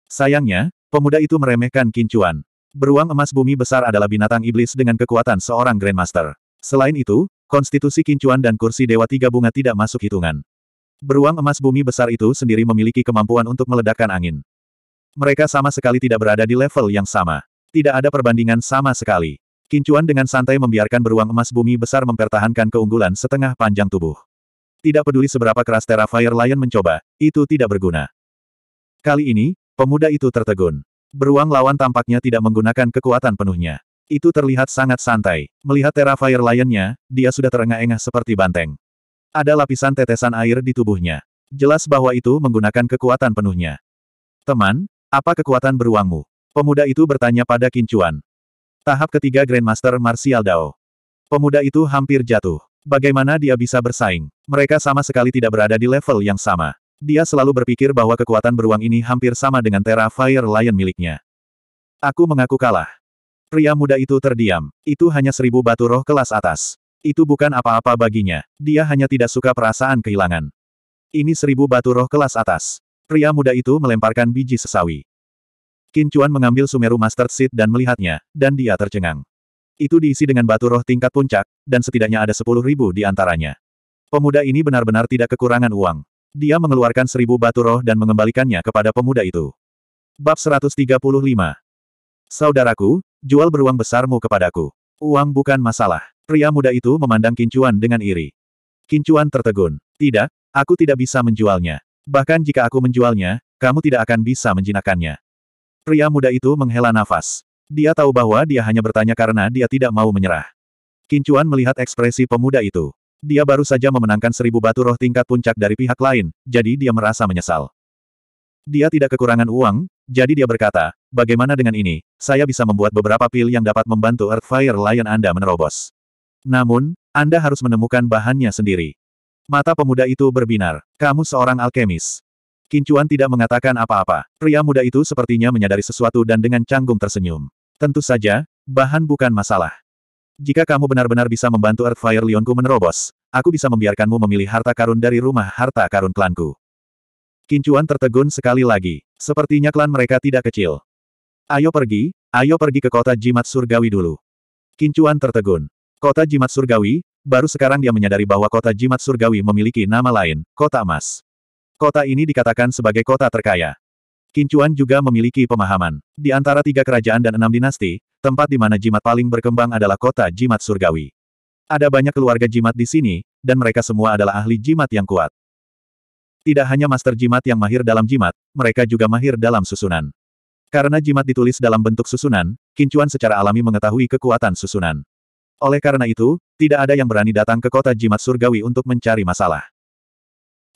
Sayangnya, pemuda itu meremehkan kincuan. Beruang emas bumi besar adalah binatang iblis dengan kekuatan seorang Grandmaster. Selain itu, konstitusi kincuan dan kursi Dewa Tiga Bunga tidak masuk hitungan. Beruang emas bumi besar itu sendiri memiliki kemampuan untuk meledakkan angin. Mereka sama sekali tidak berada di level yang sama. Tidak ada perbandingan sama sekali. Kincuan dengan santai membiarkan beruang emas bumi besar mempertahankan keunggulan setengah panjang tubuh. Tidak peduli seberapa keras Terra Fire Lion mencoba, itu tidak berguna. Kali ini, pemuda itu tertegun. Beruang lawan tampaknya tidak menggunakan kekuatan penuhnya. Itu terlihat sangat santai. Melihat Terra Fire lion dia sudah terengah-engah seperti banteng. Ada lapisan tetesan air di tubuhnya. Jelas bahwa itu menggunakan kekuatan penuhnya. Teman, apa kekuatan beruangmu? Pemuda itu bertanya pada Kincuan. Tahap ketiga Grandmaster Martial Dao. Pemuda itu hampir jatuh. Bagaimana dia bisa bersaing? Mereka sama sekali tidak berada di level yang sama. Dia selalu berpikir bahwa kekuatan beruang ini hampir sama dengan Terra Fire Lion miliknya. Aku mengaku kalah. Pria muda itu terdiam. Itu hanya seribu batu roh kelas atas. Itu bukan apa-apa baginya. Dia hanya tidak suka perasaan kehilangan. Ini seribu batu roh kelas atas. Pria muda itu melemparkan biji sesawi. Kincuan mengambil Sumeru Master Seed dan melihatnya, dan dia tercengang. Itu diisi dengan batu roh tingkat puncak, dan setidaknya ada sepuluh ribu di antaranya. Pemuda ini benar-benar tidak kekurangan uang. Dia mengeluarkan seribu batu roh dan mengembalikannya kepada pemuda itu. Bab 135 Saudaraku, jual beruang besarmu kepadaku. Uang bukan masalah. Pria muda itu memandang Kincuan dengan iri. Kincuan tertegun. Tidak, aku tidak bisa menjualnya. Bahkan jika aku menjualnya, kamu tidak akan bisa menjinakannya. Pria muda itu menghela nafas. Dia tahu bahwa dia hanya bertanya karena dia tidak mau menyerah. Kincuan melihat ekspresi pemuda itu. Dia baru saja memenangkan seribu batu roh tingkat puncak dari pihak lain, jadi dia merasa menyesal. Dia tidak kekurangan uang, jadi dia berkata, bagaimana dengan ini, saya bisa membuat beberapa pil yang dapat membantu Earthfire Lion Anda menerobos. Namun, Anda harus menemukan bahannya sendiri. Mata pemuda itu berbinar. Kamu seorang alkemis. Kincuan tidak mengatakan apa-apa. Pria muda itu sepertinya menyadari sesuatu dan dengan canggung tersenyum. Tentu saja, bahan bukan masalah. Jika kamu benar-benar bisa membantu Earthfire Lionku menerobos, aku bisa membiarkanmu memilih harta karun dari rumah harta karun klanku. Kincuan tertegun sekali lagi. Sepertinya klan mereka tidak kecil. Ayo pergi, ayo pergi ke kota jimat surgawi dulu. Kincuan tertegun. Kota jimat surgawi, Baru sekarang dia menyadari bahwa kota jimat surgawi memiliki nama lain, kota emas. Kota ini dikatakan sebagai kota terkaya. Kincuan juga memiliki pemahaman. Di antara tiga kerajaan dan enam dinasti, tempat di mana jimat paling berkembang adalah kota jimat surgawi. Ada banyak keluarga jimat di sini, dan mereka semua adalah ahli jimat yang kuat. Tidak hanya master jimat yang mahir dalam jimat, mereka juga mahir dalam susunan. Karena jimat ditulis dalam bentuk susunan, Kincuan secara alami mengetahui kekuatan susunan. Oleh karena itu, tidak ada yang berani datang ke kota jimat surgawi untuk mencari masalah.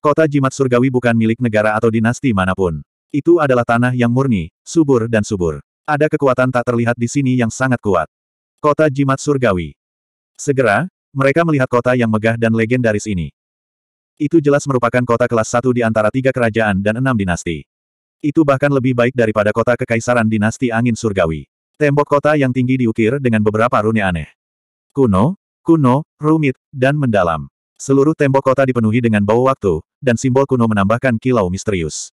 Kota jimat surgawi bukan milik negara atau dinasti manapun. Itu adalah tanah yang murni, subur dan subur. Ada kekuatan tak terlihat di sini yang sangat kuat. Kota jimat surgawi. Segera, mereka melihat kota yang megah dan legendaris ini. Itu jelas merupakan kota kelas satu di antara tiga kerajaan dan enam dinasti. Itu bahkan lebih baik daripada kota kekaisaran dinasti angin surgawi. Tembok kota yang tinggi diukir dengan beberapa rune aneh. Kuno, kuno, rumit, dan mendalam. Seluruh tembok kota dipenuhi dengan bau waktu, dan simbol kuno menambahkan kilau misterius.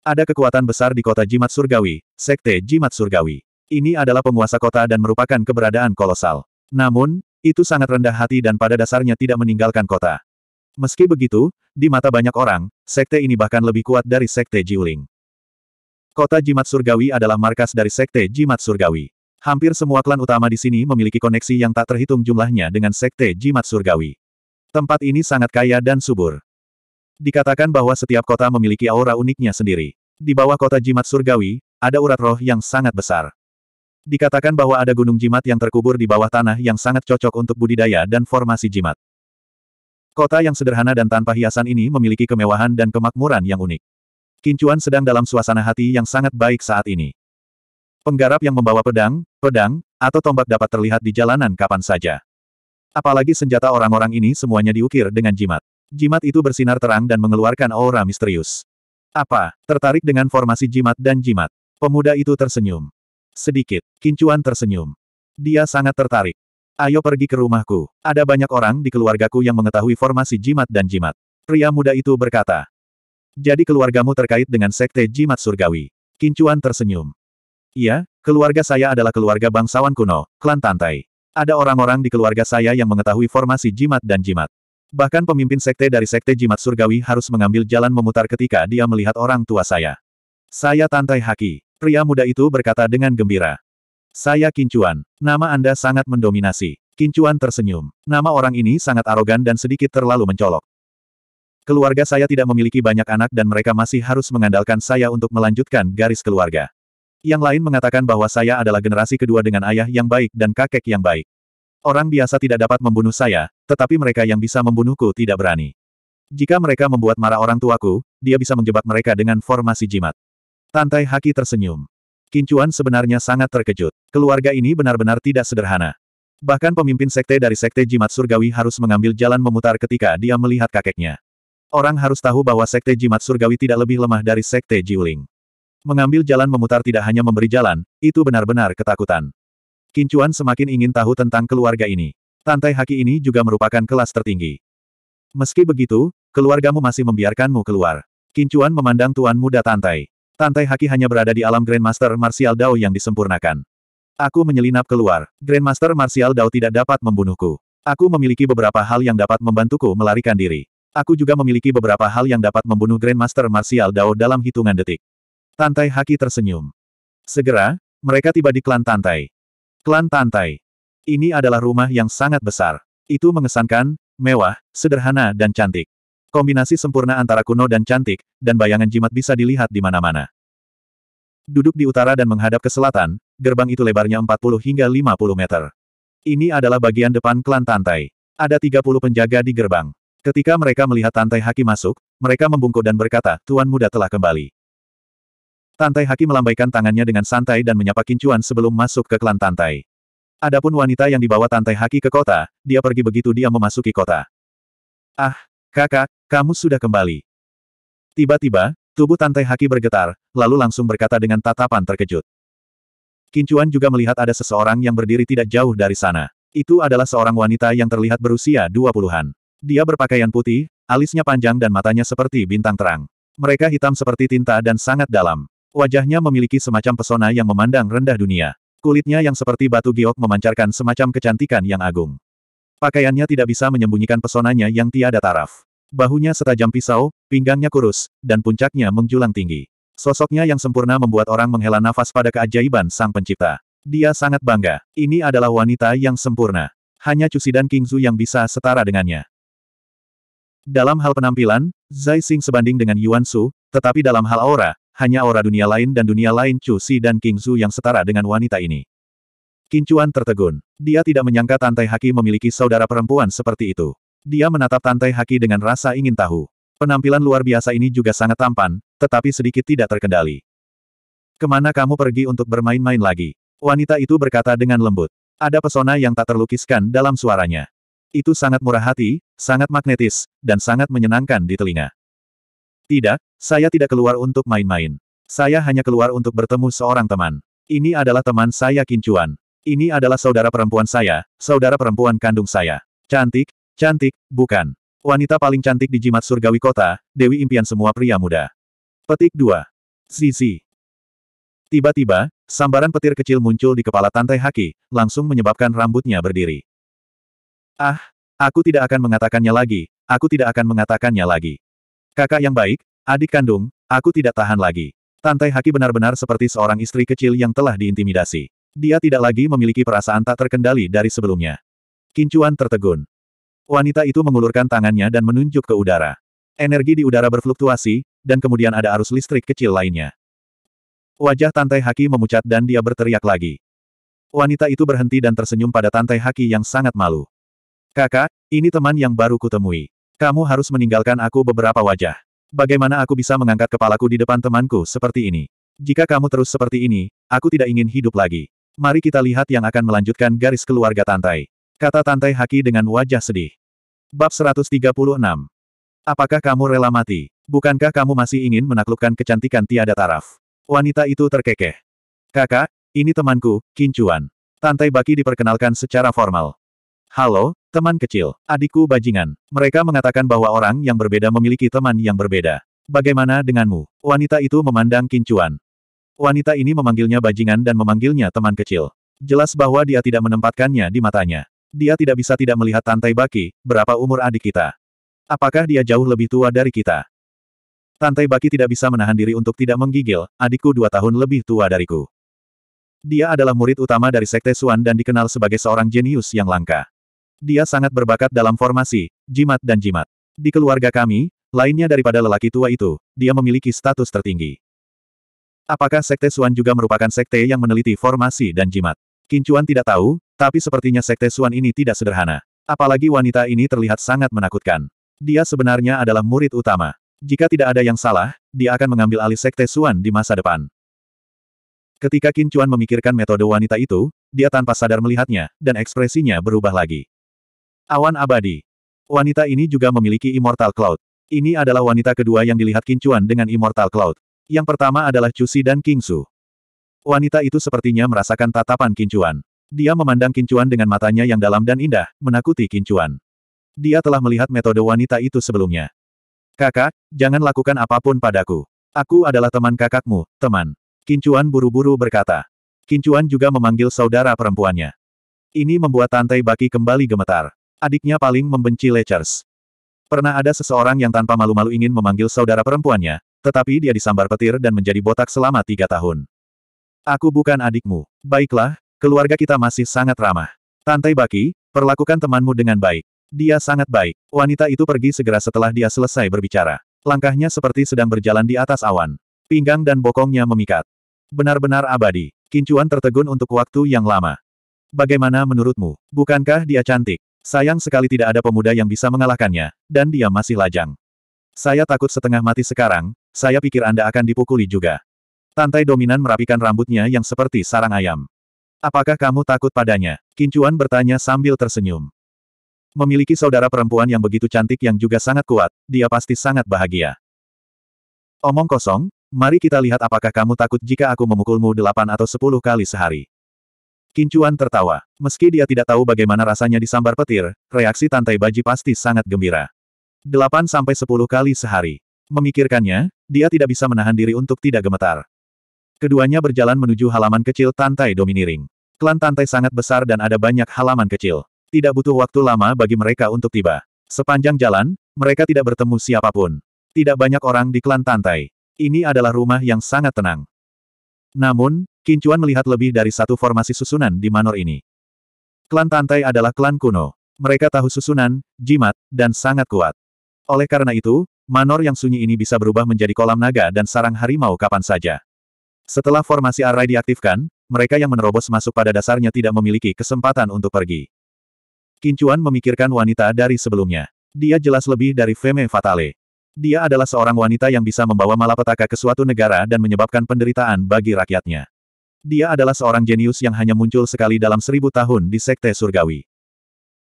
Ada kekuatan besar di kota jimat surgawi, sekte jimat surgawi. Ini adalah penguasa kota dan merupakan keberadaan kolosal. Namun, itu sangat rendah hati dan pada dasarnya tidak meninggalkan kota. Meski begitu, di mata banyak orang, sekte ini bahkan lebih kuat dari sekte Jiuling. Kota Jimat Surgawi adalah markas dari sekte Jimat Surgawi. Hampir semua klan utama di sini memiliki koneksi yang tak terhitung jumlahnya dengan sekte jimat surgawi. Tempat ini sangat kaya dan subur. Dikatakan bahwa setiap kota memiliki aura uniknya sendiri. Di bawah kota jimat surgawi, ada urat roh yang sangat besar. Dikatakan bahwa ada gunung jimat yang terkubur di bawah tanah yang sangat cocok untuk budidaya dan formasi jimat. Kota yang sederhana dan tanpa hiasan ini memiliki kemewahan dan kemakmuran yang unik. Kincuan sedang dalam suasana hati yang sangat baik saat ini. Penggarap yang membawa pedang, pedang, atau tombak dapat terlihat di jalanan kapan saja. Apalagi senjata orang-orang ini semuanya diukir dengan jimat. Jimat itu bersinar terang dan mengeluarkan aura misterius. Apa, tertarik dengan formasi jimat dan jimat? Pemuda itu tersenyum. Sedikit, Kincuan tersenyum. Dia sangat tertarik. Ayo pergi ke rumahku. Ada banyak orang di keluargaku yang mengetahui formasi jimat dan jimat. Pria muda itu berkata. Jadi keluargamu terkait dengan sekte jimat surgawi. Kincuan tersenyum. Iya, keluarga saya adalah keluarga bangsawan kuno, klan Tantai. Ada orang-orang di keluarga saya yang mengetahui formasi jimat dan jimat. Bahkan pemimpin sekte dari sekte jimat surgawi harus mengambil jalan memutar ketika dia melihat orang tua saya. Saya Tantai Haki. Pria muda itu berkata dengan gembira. Saya Kincuan. Nama Anda sangat mendominasi. Kincuan tersenyum. Nama orang ini sangat arogan dan sedikit terlalu mencolok. Keluarga saya tidak memiliki banyak anak dan mereka masih harus mengandalkan saya untuk melanjutkan garis keluarga. Yang lain mengatakan bahwa saya adalah generasi kedua dengan ayah yang baik dan kakek yang baik. Orang biasa tidak dapat membunuh saya, tetapi mereka yang bisa membunuhku tidak berani. Jika mereka membuat marah orang tuaku, dia bisa menjebak mereka dengan formasi jimat. Tantai Haki tersenyum. Kincuan sebenarnya sangat terkejut. Keluarga ini benar-benar tidak sederhana. Bahkan pemimpin sekte dari sekte jimat surgawi harus mengambil jalan memutar ketika dia melihat kakeknya. Orang harus tahu bahwa sekte jimat surgawi tidak lebih lemah dari sekte jiuling. Mengambil jalan memutar tidak hanya memberi jalan, itu benar-benar ketakutan. Kincuan semakin ingin tahu tentang keluarga ini. Tantai Haki ini juga merupakan kelas tertinggi. Meski begitu, keluargamu masih membiarkanmu keluar. Kincuan memandang tuan muda Tantai. Tantai Haki hanya berada di alam Grandmaster Martial Dao yang disempurnakan. Aku menyelinap keluar. Grandmaster Martial Dao tidak dapat membunuhku. Aku memiliki beberapa hal yang dapat membantuku melarikan diri. Aku juga memiliki beberapa hal yang dapat membunuh Grandmaster Martial Dao dalam hitungan detik. Tantai Haki tersenyum. Segera, mereka tiba di klan Tantai. Klan Tantai. Ini adalah rumah yang sangat besar. Itu mengesankan, mewah, sederhana dan cantik. Kombinasi sempurna antara kuno dan cantik, dan bayangan jimat bisa dilihat di mana-mana. Duduk di utara dan menghadap ke selatan, gerbang itu lebarnya 40 hingga 50 meter. Ini adalah bagian depan klan Tantai. Ada 30 penjaga di gerbang. Ketika mereka melihat Tantai Haki masuk, mereka membungkuk dan berkata, Tuan Muda telah kembali. Tantai Haki melambaikan tangannya dengan santai dan menyapa Kincuan sebelum masuk ke klan Tantai. Adapun wanita yang dibawa Tantai Haki ke kota, dia pergi begitu dia memasuki kota. Ah, kakak, kamu sudah kembali. Tiba-tiba, tubuh Tantai Haki bergetar, lalu langsung berkata dengan tatapan terkejut. Kincuan juga melihat ada seseorang yang berdiri tidak jauh dari sana. Itu adalah seorang wanita yang terlihat berusia dua puluhan. Dia berpakaian putih, alisnya panjang dan matanya seperti bintang terang. Mereka hitam seperti tinta dan sangat dalam. Wajahnya memiliki semacam pesona yang memandang rendah dunia. Kulitnya yang seperti batu giok memancarkan semacam kecantikan yang agung. Pakaiannya tidak bisa menyembunyikan pesonanya yang tiada taraf. Bahunya setajam pisau, pinggangnya kurus, dan puncaknya menjulang tinggi. Sosoknya yang sempurna membuat orang menghela nafas pada keajaiban sang pencipta. Dia sangat bangga. Ini adalah wanita yang sempurna. Hanya dan Cusi King Kingzu yang bisa setara dengannya. Dalam hal penampilan, Zai Xing sebanding dengan Yuan Su, tetapi dalam hal aura, hanya aura dunia lain dan dunia lain Chu Si dan King Zhu yang setara dengan wanita ini. Kincuan tertegun. Dia tidak menyangka Tantai Haki memiliki saudara perempuan seperti itu. Dia menatap Tantai Haki dengan rasa ingin tahu. Penampilan luar biasa ini juga sangat tampan, tetapi sedikit tidak terkendali. Kemana kamu pergi untuk bermain-main lagi? Wanita itu berkata dengan lembut. Ada pesona yang tak terlukiskan dalam suaranya. Itu sangat murah hati, sangat magnetis, dan sangat menyenangkan di telinga. Tidak, saya tidak keluar untuk main-main. Saya hanya keluar untuk bertemu seorang teman. Ini adalah teman saya Kincuan. Ini adalah saudara perempuan saya, saudara perempuan kandung saya. Cantik, cantik, bukan. Wanita paling cantik di jimat surgawi kota, Dewi impian semua pria muda. Petik 2. Zizi. Tiba-tiba, sambaran petir kecil muncul di kepala Tante Haki, langsung menyebabkan rambutnya berdiri. Ah, aku tidak akan mengatakannya lagi, aku tidak akan mengatakannya lagi. Kakak yang baik, adik kandung, aku tidak tahan lagi. Tantai Haki benar-benar seperti seorang istri kecil yang telah diintimidasi. Dia tidak lagi memiliki perasaan tak terkendali dari sebelumnya. Kincuan tertegun. Wanita itu mengulurkan tangannya dan menunjuk ke udara. Energi di udara berfluktuasi, dan kemudian ada arus listrik kecil lainnya. Wajah Tantai Haki memucat dan dia berteriak lagi. Wanita itu berhenti dan tersenyum pada Tantai Haki yang sangat malu. Kakak, ini teman yang baru kutemui. Kamu harus meninggalkan aku beberapa wajah. Bagaimana aku bisa mengangkat kepalaku di depan temanku seperti ini? Jika kamu terus seperti ini, aku tidak ingin hidup lagi. Mari kita lihat yang akan melanjutkan garis keluarga Tantai. Kata Tantai Haki dengan wajah sedih. Bab 136 Apakah kamu rela mati? Bukankah kamu masih ingin menaklukkan kecantikan tiada taraf? Wanita itu terkekeh. Kakak, ini temanku, Kincuan. Tantai Baki diperkenalkan secara formal. Halo, Teman kecil, adikku bajingan. Mereka mengatakan bahwa orang yang berbeda memiliki teman yang berbeda. Bagaimana denganmu? Wanita itu memandang kincuan. Wanita ini memanggilnya bajingan dan memanggilnya teman kecil. Jelas bahwa dia tidak menempatkannya di matanya. Dia tidak bisa tidak melihat Tantai Baki, berapa umur adik kita. Apakah dia jauh lebih tua dari kita? Tantai Baki tidak bisa menahan diri untuk tidak menggigil, adikku dua tahun lebih tua dariku. Dia adalah murid utama dari Sekte Suan dan dikenal sebagai seorang jenius yang langka. Dia sangat berbakat dalam formasi, jimat dan jimat. Di keluarga kami, lainnya daripada lelaki tua itu, dia memiliki status tertinggi. Apakah Sekte Suan juga merupakan sekte yang meneliti formasi dan jimat? Kincuan tidak tahu, tapi sepertinya Sekte Suan ini tidak sederhana. Apalagi wanita ini terlihat sangat menakutkan. Dia sebenarnya adalah murid utama. Jika tidak ada yang salah, dia akan mengambil alih Sekte Suan di masa depan. Ketika Kincuan memikirkan metode wanita itu, dia tanpa sadar melihatnya, dan ekspresinya berubah lagi. Awan abadi. Wanita ini juga memiliki Immortal Cloud. Ini adalah wanita kedua yang dilihat Kincuan dengan Immortal Cloud. Yang pertama adalah Cusi dan Kingsu. Wanita itu sepertinya merasakan tatapan Kincuan. Dia memandang Kincuan dengan matanya yang dalam dan indah, menakuti Kincuan. Dia telah melihat metode wanita itu sebelumnya. Kakak, jangan lakukan apapun padaku. Aku adalah teman kakakmu, teman. Kincuan buru-buru berkata. Kincuan juga memanggil saudara perempuannya. Ini membuat Tantai Baki kembali gemetar. Adiknya paling membenci Lechers. Pernah ada seseorang yang tanpa malu-malu ingin memanggil saudara perempuannya, tetapi dia disambar petir dan menjadi botak selama tiga tahun. Aku bukan adikmu. Baiklah, keluarga kita masih sangat ramah. Tante Baki, perlakukan temanmu dengan baik. Dia sangat baik. Wanita itu pergi segera setelah dia selesai berbicara. Langkahnya seperti sedang berjalan di atas awan. Pinggang dan bokongnya memikat. Benar-benar abadi. Kincuan tertegun untuk waktu yang lama. Bagaimana menurutmu? Bukankah dia cantik? Sayang sekali tidak ada pemuda yang bisa mengalahkannya, dan dia masih lajang. Saya takut setengah mati sekarang, saya pikir Anda akan dipukuli juga. Tantai dominan merapikan rambutnya yang seperti sarang ayam. Apakah kamu takut padanya? Kincuan bertanya sambil tersenyum. Memiliki saudara perempuan yang begitu cantik yang juga sangat kuat, dia pasti sangat bahagia. Omong kosong, mari kita lihat apakah kamu takut jika aku memukulmu delapan atau sepuluh kali sehari. Kincuan tertawa. Meski dia tidak tahu bagaimana rasanya disambar petir, reaksi Tantai Baji pasti sangat gembira. 8-10 kali sehari. Memikirkannya, dia tidak bisa menahan diri untuk tidak gemetar. Keduanya berjalan menuju halaman kecil Tantai Dominiring. Klan Tantai sangat besar dan ada banyak halaman kecil. Tidak butuh waktu lama bagi mereka untuk tiba. Sepanjang jalan, mereka tidak bertemu siapapun. Tidak banyak orang di klan Tantai. Ini adalah rumah yang sangat tenang. Namun, Kincuan melihat lebih dari satu formasi susunan di manor ini. Klan Tantai adalah klan kuno. Mereka tahu susunan, jimat, dan sangat kuat. Oleh karena itu, manor yang sunyi ini bisa berubah menjadi kolam naga dan sarang harimau kapan saja. Setelah formasi array diaktifkan, mereka yang menerobos masuk pada dasarnya tidak memiliki kesempatan untuk pergi. Kincuan memikirkan wanita dari sebelumnya. Dia jelas lebih dari Femme Fatale. Dia adalah seorang wanita yang bisa membawa malapetaka ke suatu negara dan menyebabkan penderitaan bagi rakyatnya. Dia adalah seorang jenius yang hanya muncul sekali dalam seribu tahun di Sekte Surgawi.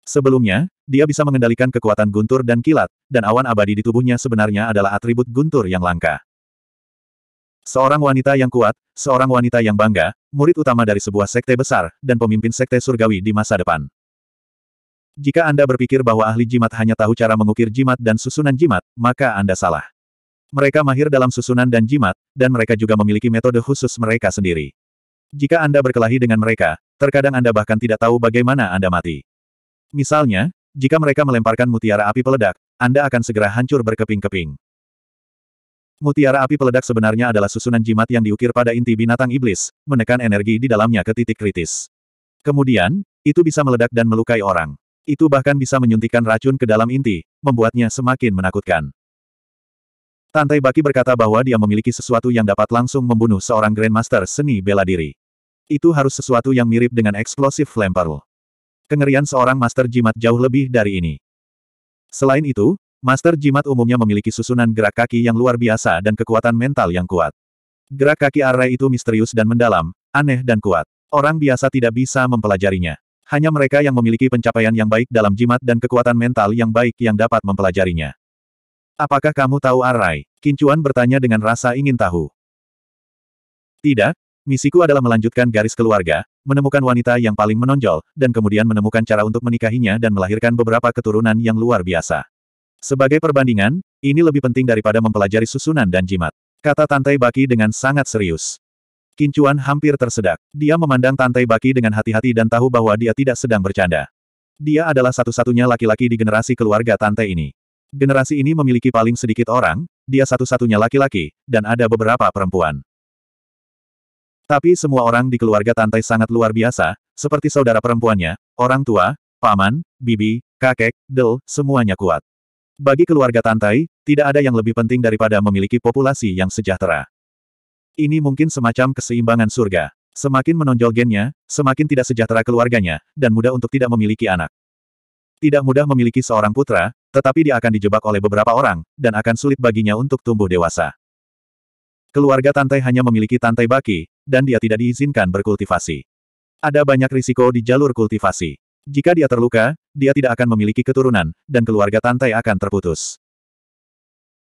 Sebelumnya, dia bisa mengendalikan kekuatan guntur dan kilat, dan awan abadi di tubuhnya sebenarnya adalah atribut guntur yang langka. Seorang wanita yang kuat, seorang wanita yang bangga, murid utama dari sebuah sekte besar, dan pemimpin sekte surgawi di masa depan. Jika Anda berpikir bahwa ahli jimat hanya tahu cara mengukir jimat dan susunan jimat, maka Anda salah. Mereka mahir dalam susunan dan jimat, dan mereka juga memiliki metode khusus mereka sendiri. Jika Anda berkelahi dengan mereka, terkadang Anda bahkan tidak tahu bagaimana Anda mati. Misalnya, jika mereka melemparkan mutiara api peledak, Anda akan segera hancur berkeping-keping. Mutiara api peledak sebenarnya adalah susunan jimat yang diukir pada inti binatang iblis, menekan energi di dalamnya ke titik kritis. Kemudian, itu bisa meledak dan melukai orang. Itu bahkan bisa menyuntikkan racun ke dalam inti, membuatnya semakin menakutkan. Tantai Baki berkata bahwa dia memiliki sesuatu yang dapat langsung membunuh seorang Grandmaster seni bela diri. Itu harus sesuatu yang mirip dengan eksplosif flame Kengerian seorang master jimat jauh lebih dari ini. Selain itu, master jimat umumnya memiliki susunan gerak kaki yang luar biasa dan kekuatan mental yang kuat. Gerak kaki arai itu misterius dan mendalam, aneh dan kuat. Orang biasa tidak bisa mempelajarinya. Hanya mereka yang memiliki pencapaian yang baik dalam jimat dan kekuatan mental yang baik yang dapat mempelajarinya. Apakah kamu tahu Arai? Kincuan bertanya dengan rasa ingin tahu. Tidak, Misiku adalah melanjutkan garis keluarga, menemukan wanita yang paling menonjol, dan kemudian menemukan cara untuk menikahinya dan melahirkan beberapa keturunan yang luar biasa. Sebagai perbandingan, ini lebih penting daripada mempelajari susunan dan jimat. Kata Tantai Baki dengan sangat serius. Kincuan hampir tersedak. Dia memandang Tantai Baki dengan hati-hati dan tahu bahwa dia tidak sedang bercanda. Dia adalah satu-satunya laki-laki di generasi keluarga Tante ini. Generasi ini memiliki paling sedikit orang, dia satu-satunya laki-laki, dan ada beberapa perempuan. Tapi semua orang di keluarga Tantai sangat luar biasa, seperti saudara perempuannya, orang tua, paman, bibi, kakek, del, semuanya kuat. Bagi keluarga Tantai, tidak ada yang lebih penting daripada memiliki populasi yang sejahtera. Ini mungkin semacam keseimbangan surga. Semakin menonjol gennya, semakin tidak sejahtera keluarganya, dan mudah untuk tidak memiliki anak. Tidak mudah memiliki seorang putra, tetapi dia akan dijebak oleh beberapa orang, dan akan sulit baginya untuk tumbuh dewasa. Keluarga Tantai hanya memiliki Tantai Baki, dan dia tidak diizinkan berkultivasi. Ada banyak risiko di jalur kultivasi. Jika dia terluka, dia tidak akan memiliki keturunan, dan keluarga Tantai akan terputus.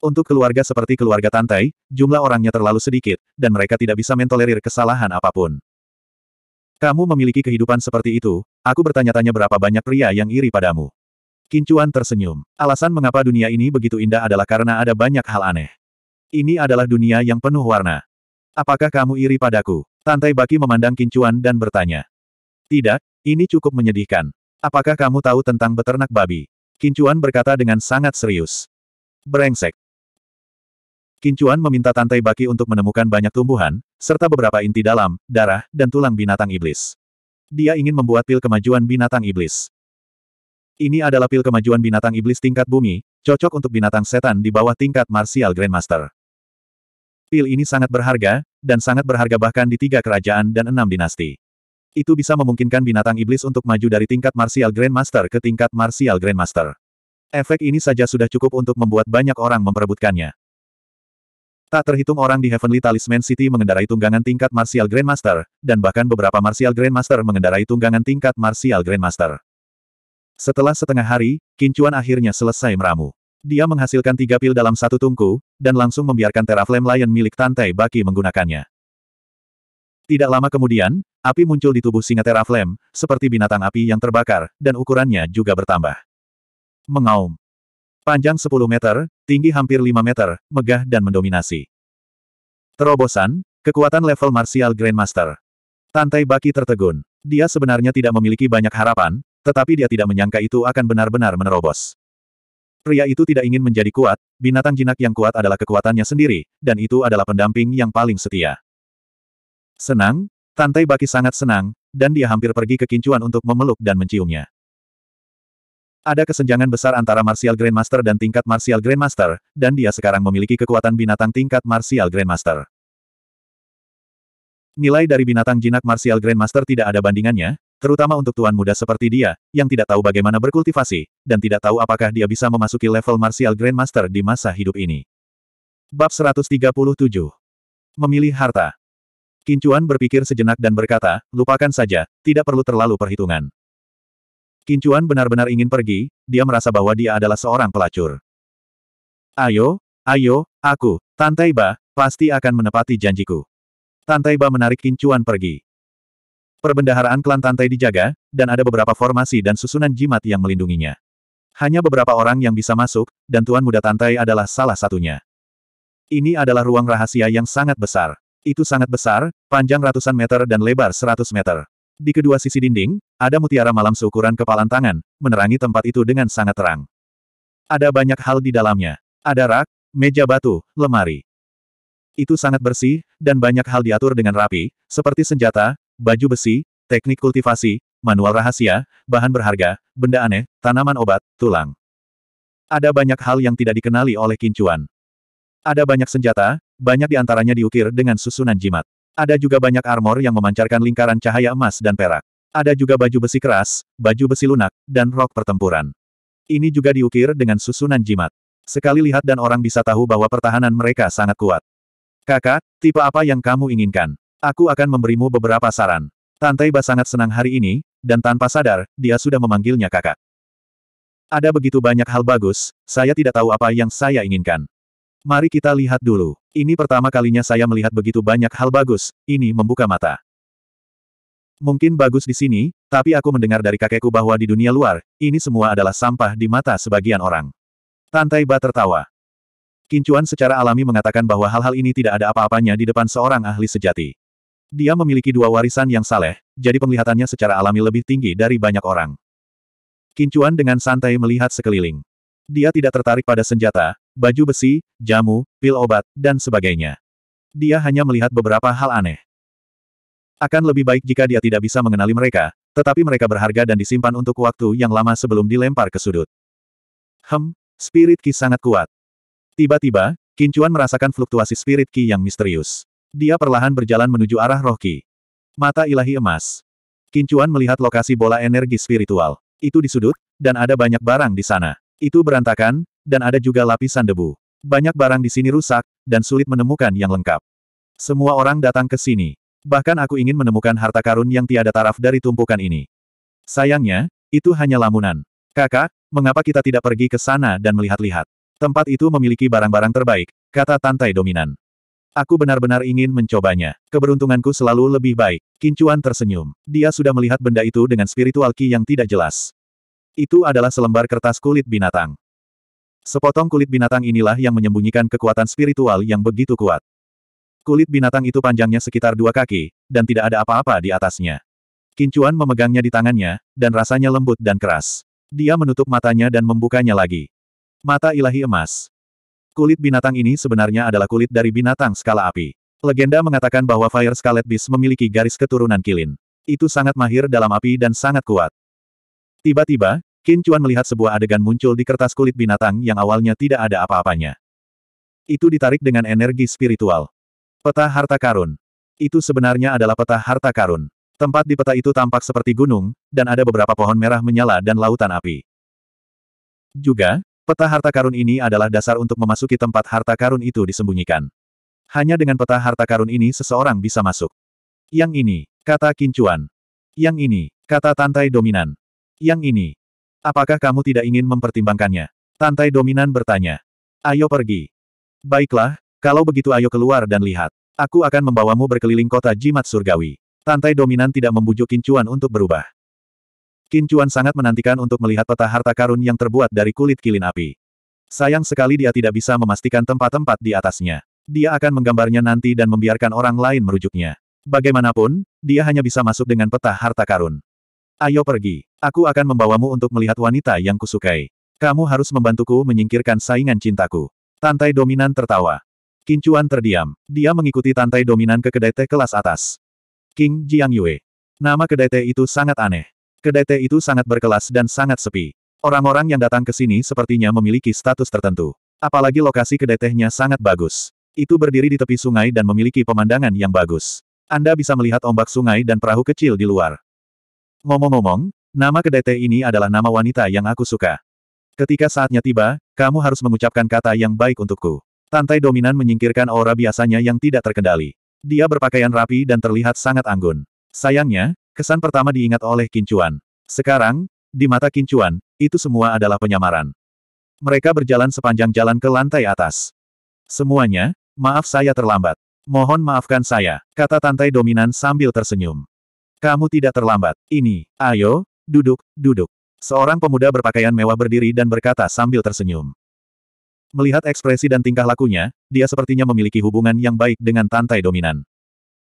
Untuk keluarga seperti keluarga Tantai, jumlah orangnya terlalu sedikit, dan mereka tidak bisa mentolerir kesalahan apapun. Kamu memiliki kehidupan seperti itu, aku bertanya-tanya berapa banyak pria yang iri padamu. Kincuan tersenyum. Alasan mengapa dunia ini begitu indah adalah karena ada banyak hal aneh. Ini adalah dunia yang penuh warna. Apakah kamu iri padaku? Tantai Baki memandang Kincuan dan bertanya. Tidak, ini cukup menyedihkan. Apakah kamu tahu tentang beternak babi? Kincuan berkata dengan sangat serius. Brengsek. Kincuan meminta Tantai Baki untuk menemukan banyak tumbuhan, serta beberapa inti dalam, darah, dan tulang binatang iblis. Dia ingin membuat pil kemajuan binatang iblis. Ini adalah pil kemajuan binatang iblis tingkat bumi, cocok untuk binatang setan di bawah tingkat martial grandmaster. Pil ini sangat berharga, dan sangat berharga bahkan di tiga kerajaan dan enam dinasti. Itu bisa memungkinkan binatang iblis untuk maju dari tingkat Martial Grandmaster ke tingkat Martial Grandmaster. Efek ini saja sudah cukup untuk membuat banyak orang memperebutkannya. Tak terhitung orang di Heavenly Talisman City mengendarai tunggangan tingkat Martial Grandmaster, dan bahkan beberapa Martial Grandmaster mengendarai tunggangan tingkat Martial Grandmaster. Setelah setengah hari, Kincuan akhirnya selesai meramu. Dia menghasilkan tiga pil dalam satu tungku, dan langsung membiarkan teraflame Lion milik Tante Baki menggunakannya. Tidak lama kemudian, api muncul di tubuh singa teraflame, seperti binatang api yang terbakar, dan ukurannya juga bertambah. Mengaum. Panjang 10 meter, tinggi hampir 5 meter, megah dan mendominasi. Terobosan, kekuatan level martial Grandmaster. Tantai Baki tertegun. Dia sebenarnya tidak memiliki banyak harapan, tetapi dia tidak menyangka itu akan benar-benar menerobos. Pria itu tidak ingin menjadi kuat, binatang jinak yang kuat adalah kekuatannya sendiri, dan itu adalah pendamping yang paling setia. Senang? Tantai Baki sangat senang, dan dia hampir pergi ke Kincuan untuk memeluk dan menciumnya. Ada kesenjangan besar antara Martial Grandmaster dan tingkat Martial Grandmaster, dan dia sekarang memiliki kekuatan binatang tingkat Martial Grandmaster. Nilai dari binatang jinak Martial Grandmaster tidak ada bandingannya, terutama untuk tuan muda seperti dia, yang tidak tahu bagaimana berkultivasi, dan tidak tahu apakah dia bisa memasuki level Martial Grandmaster di masa hidup ini. Bab 137 Memilih harta Kincuan berpikir sejenak dan berkata, lupakan saja, tidak perlu terlalu perhitungan. Kincuan benar-benar ingin pergi, dia merasa bahwa dia adalah seorang pelacur. Ayo, ayo, aku, Tante Iba, pasti akan menepati janjiku. Tantai Ba menarik kincuan pergi. Perbendaharaan klan Tantai dijaga, dan ada beberapa formasi dan susunan jimat yang melindunginya. Hanya beberapa orang yang bisa masuk, dan Tuan Muda Tantai adalah salah satunya. Ini adalah ruang rahasia yang sangat besar. Itu sangat besar, panjang ratusan meter dan lebar seratus meter. Di kedua sisi dinding, ada mutiara malam seukuran kepalan tangan, menerangi tempat itu dengan sangat terang. Ada banyak hal di dalamnya. Ada rak, meja batu, lemari. Itu sangat bersih, dan banyak hal diatur dengan rapi, seperti senjata, baju besi, teknik kultivasi, manual rahasia, bahan berharga, benda aneh, tanaman obat, tulang. Ada banyak hal yang tidak dikenali oleh Kincuan. Ada banyak senjata, banyak di antaranya diukir dengan susunan jimat. Ada juga banyak armor yang memancarkan lingkaran cahaya emas dan perak. Ada juga baju besi keras, baju besi lunak, dan rok pertempuran. Ini juga diukir dengan susunan jimat. Sekali lihat dan orang bisa tahu bahwa pertahanan mereka sangat kuat. Kakak, tipe apa yang kamu inginkan? Aku akan memberimu beberapa saran. Tante Iba sangat senang hari ini, dan tanpa sadar, dia sudah memanggilnya kakak. Ada begitu banyak hal bagus, saya tidak tahu apa yang saya inginkan. Mari kita lihat dulu. Ini pertama kalinya saya melihat begitu banyak hal bagus, ini membuka mata. Mungkin bagus di sini, tapi aku mendengar dari kakekku bahwa di dunia luar, ini semua adalah sampah di mata sebagian orang. Tante Iba tertawa. Kincuan secara alami mengatakan bahwa hal-hal ini tidak ada apa-apanya di depan seorang ahli sejati. Dia memiliki dua warisan yang saleh, jadi penglihatannya secara alami lebih tinggi dari banyak orang. Kincuan dengan santai melihat sekeliling. Dia tidak tertarik pada senjata, baju besi, jamu, pil obat, dan sebagainya. Dia hanya melihat beberapa hal aneh. Akan lebih baik jika dia tidak bisa mengenali mereka, tetapi mereka berharga dan disimpan untuk waktu yang lama sebelum dilempar ke sudut. Hem, spirit Ki sangat kuat. Tiba-tiba, Kincuan merasakan fluktuasi spirit Ki yang misterius. Dia perlahan berjalan menuju arah roh Ki. Mata ilahi emas. Kincuan melihat lokasi bola energi spiritual. Itu di sudut, dan ada banyak barang di sana. Itu berantakan, dan ada juga lapisan debu. Banyak barang di sini rusak, dan sulit menemukan yang lengkap. Semua orang datang ke sini. Bahkan aku ingin menemukan harta karun yang tiada taraf dari tumpukan ini. Sayangnya, itu hanya lamunan. Kakak, mengapa kita tidak pergi ke sana dan melihat-lihat? Tempat itu memiliki barang-barang terbaik, kata Tantai Dominan. Aku benar-benar ingin mencobanya. Keberuntunganku selalu lebih baik. Kincuan tersenyum. Dia sudah melihat benda itu dengan spiritual ki yang tidak jelas. Itu adalah selembar kertas kulit binatang. Sepotong kulit binatang inilah yang menyembunyikan kekuatan spiritual yang begitu kuat. Kulit binatang itu panjangnya sekitar dua kaki, dan tidak ada apa-apa di atasnya. Kincuan memegangnya di tangannya, dan rasanya lembut dan keras. Dia menutup matanya dan membukanya lagi. Mata ilahi emas. Kulit binatang ini sebenarnya adalah kulit dari binatang skala api. Legenda mengatakan bahwa Fire Scarlet Beast memiliki garis keturunan kilin. Itu sangat mahir dalam api dan sangat kuat. Tiba-tiba, Qin Chuan melihat sebuah adegan muncul di kertas kulit binatang yang awalnya tidak ada apa-apanya. Itu ditarik dengan energi spiritual. Peta harta karun. Itu sebenarnya adalah peta harta karun. Tempat di peta itu tampak seperti gunung, dan ada beberapa pohon merah menyala dan lautan api. Juga, Peta harta karun ini adalah dasar untuk memasuki tempat harta karun itu disembunyikan. Hanya dengan peta harta karun ini seseorang bisa masuk. Yang ini, kata Kincuan. Yang ini, kata Tantai Dominan. Yang ini. Apakah kamu tidak ingin mempertimbangkannya? Tantai Dominan bertanya. Ayo pergi. Baiklah, kalau begitu ayo keluar dan lihat. Aku akan membawamu berkeliling kota jimat surgawi. Tantai Dominan tidak membujuk Kincuan untuk berubah. Kincuan sangat menantikan untuk melihat peta harta karun yang terbuat dari kulit kilin api. Sayang sekali dia tidak bisa memastikan tempat-tempat di atasnya. Dia akan menggambarnya nanti dan membiarkan orang lain merujuknya. Bagaimanapun, dia hanya bisa masuk dengan peta harta karun. Ayo pergi. Aku akan membawamu untuk melihat wanita yang kusukai. Kamu harus membantuku menyingkirkan saingan cintaku. Tantai dominan tertawa. Kincuan terdiam. Dia mengikuti tantai dominan ke kedai teh kelas atas. King Jiang Yue. Nama kedai teh itu sangat aneh. Kedai teh itu sangat berkelas dan sangat sepi. Orang-orang yang datang ke sini sepertinya memiliki status tertentu. Apalagi lokasi kedai tehnya sangat bagus. Itu berdiri di tepi sungai dan memiliki pemandangan yang bagus. Anda bisa melihat ombak sungai dan perahu kecil di luar. Ngomong-ngomong, nama kedai teh ini adalah nama wanita yang aku suka. Ketika saatnya tiba, kamu harus mengucapkan kata yang baik untukku. Tantai dominan menyingkirkan aura biasanya yang tidak terkendali. Dia berpakaian rapi dan terlihat sangat anggun. Sayangnya, Kesan pertama diingat oleh Kincuan. Sekarang, di mata Kincuan, itu semua adalah penyamaran. Mereka berjalan sepanjang jalan ke lantai atas. Semuanya, maaf saya terlambat. Mohon maafkan saya, kata Tantai Dominan sambil tersenyum. Kamu tidak terlambat. Ini, ayo, duduk, duduk. Seorang pemuda berpakaian mewah berdiri dan berkata sambil tersenyum. Melihat ekspresi dan tingkah lakunya, dia sepertinya memiliki hubungan yang baik dengan Tantai Dominan.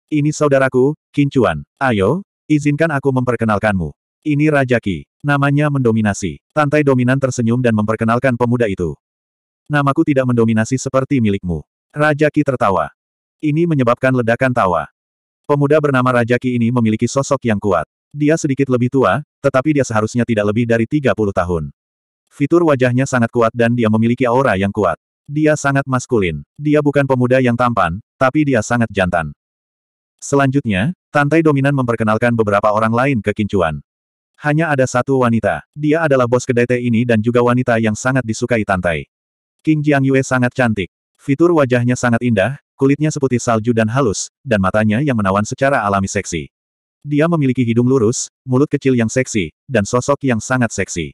Ini saudaraku, Kincuan. Ayo, Izinkan aku memperkenalkanmu. Ini Raja Ki. Namanya mendominasi. Tantai dominan tersenyum dan memperkenalkan pemuda itu. Namaku tidak mendominasi seperti milikmu. Raja Ki tertawa. Ini menyebabkan ledakan tawa. Pemuda bernama Raja Ki ini memiliki sosok yang kuat. Dia sedikit lebih tua, tetapi dia seharusnya tidak lebih dari 30 tahun. Fitur wajahnya sangat kuat dan dia memiliki aura yang kuat. Dia sangat maskulin. Dia bukan pemuda yang tampan, tapi dia sangat jantan. Selanjutnya, Tantai dominan memperkenalkan beberapa orang lain ke Kincuan. Hanya ada satu wanita. Dia adalah bos kedai teh ini dan juga wanita yang sangat disukai Tantai. King Jiang Yue sangat cantik. Fitur wajahnya sangat indah, kulitnya seputih salju dan halus, dan matanya yang menawan secara alami seksi. Dia memiliki hidung lurus, mulut kecil yang seksi, dan sosok yang sangat seksi.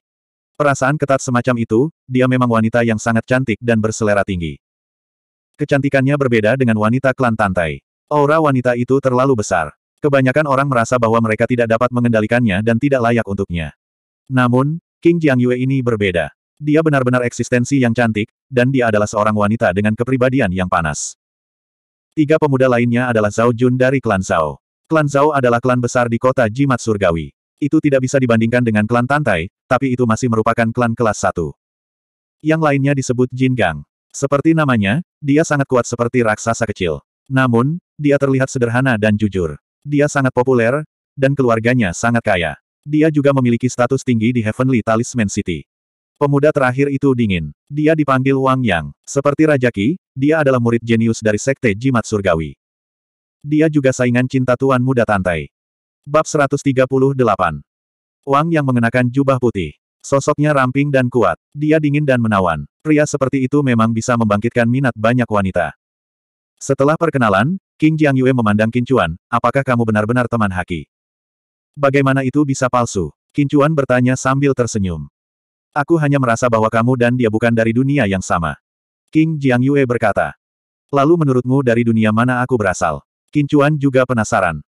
Perasaan ketat semacam itu, dia memang wanita yang sangat cantik dan berselera tinggi. Kecantikannya berbeda dengan wanita klan Tantai. Aura wanita itu terlalu besar. Kebanyakan orang merasa bahwa mereka tidak dapat mengendalikannya dan tidak layak untuknya. Namun, King Jiang Yue ini berbeda. Dia benar-benar eksistensi yang cantik, dan dia adalah seorang wanita dengan kepribadian yang panas. Tiga pemuda lainnya adalah Zhao Jun dari klan Zhao. Klan Zhao adalah klan besar di kota Jimat Surgawi. Itu tidak bisa dibandingkan dengan klan Tantai, tapi itu masih merupakan klan kelas satu. Yang lainnya disebut Jin Gang. Seperti namanya, dia sangat kuat seperti raksasa kecil. Namun, dia terlihat sederhana dan jujur. Dia sangat populer, dan keluarganya sangat kaya. Dia juga memiliki status tinggi di Heavenly Talisman City. Pemuda terakhir itu dingin. Dia dipanggil Wang Yang. Seperti Rajaki, dia adalah murid jenius dari Sekte Jimat Surgawi. Dia juga saingan cinta Tuan Muda Tantai. Bab 138 Wang Yang mengenakan jubah putih. Sosoknya ramping dan kuat. Dia dingin dan menawan. Pria seperti itu memang bisa membangkitkan minat banyak wanita. Setelah perkenalan, King Jiang Yue memandang Kincuan, apakah kamu benar-benar teman Haki? Bagaimana itu bisa palsu? Kincuan bertanya sambil tersenyum. Aku hanya merasa bahwa kamu dan dia bukan dari dunia yang sama. King Jiang Yue berkata. Lalu menurutmu dari dunia mana aku berasal? Kincuan juga penasaran.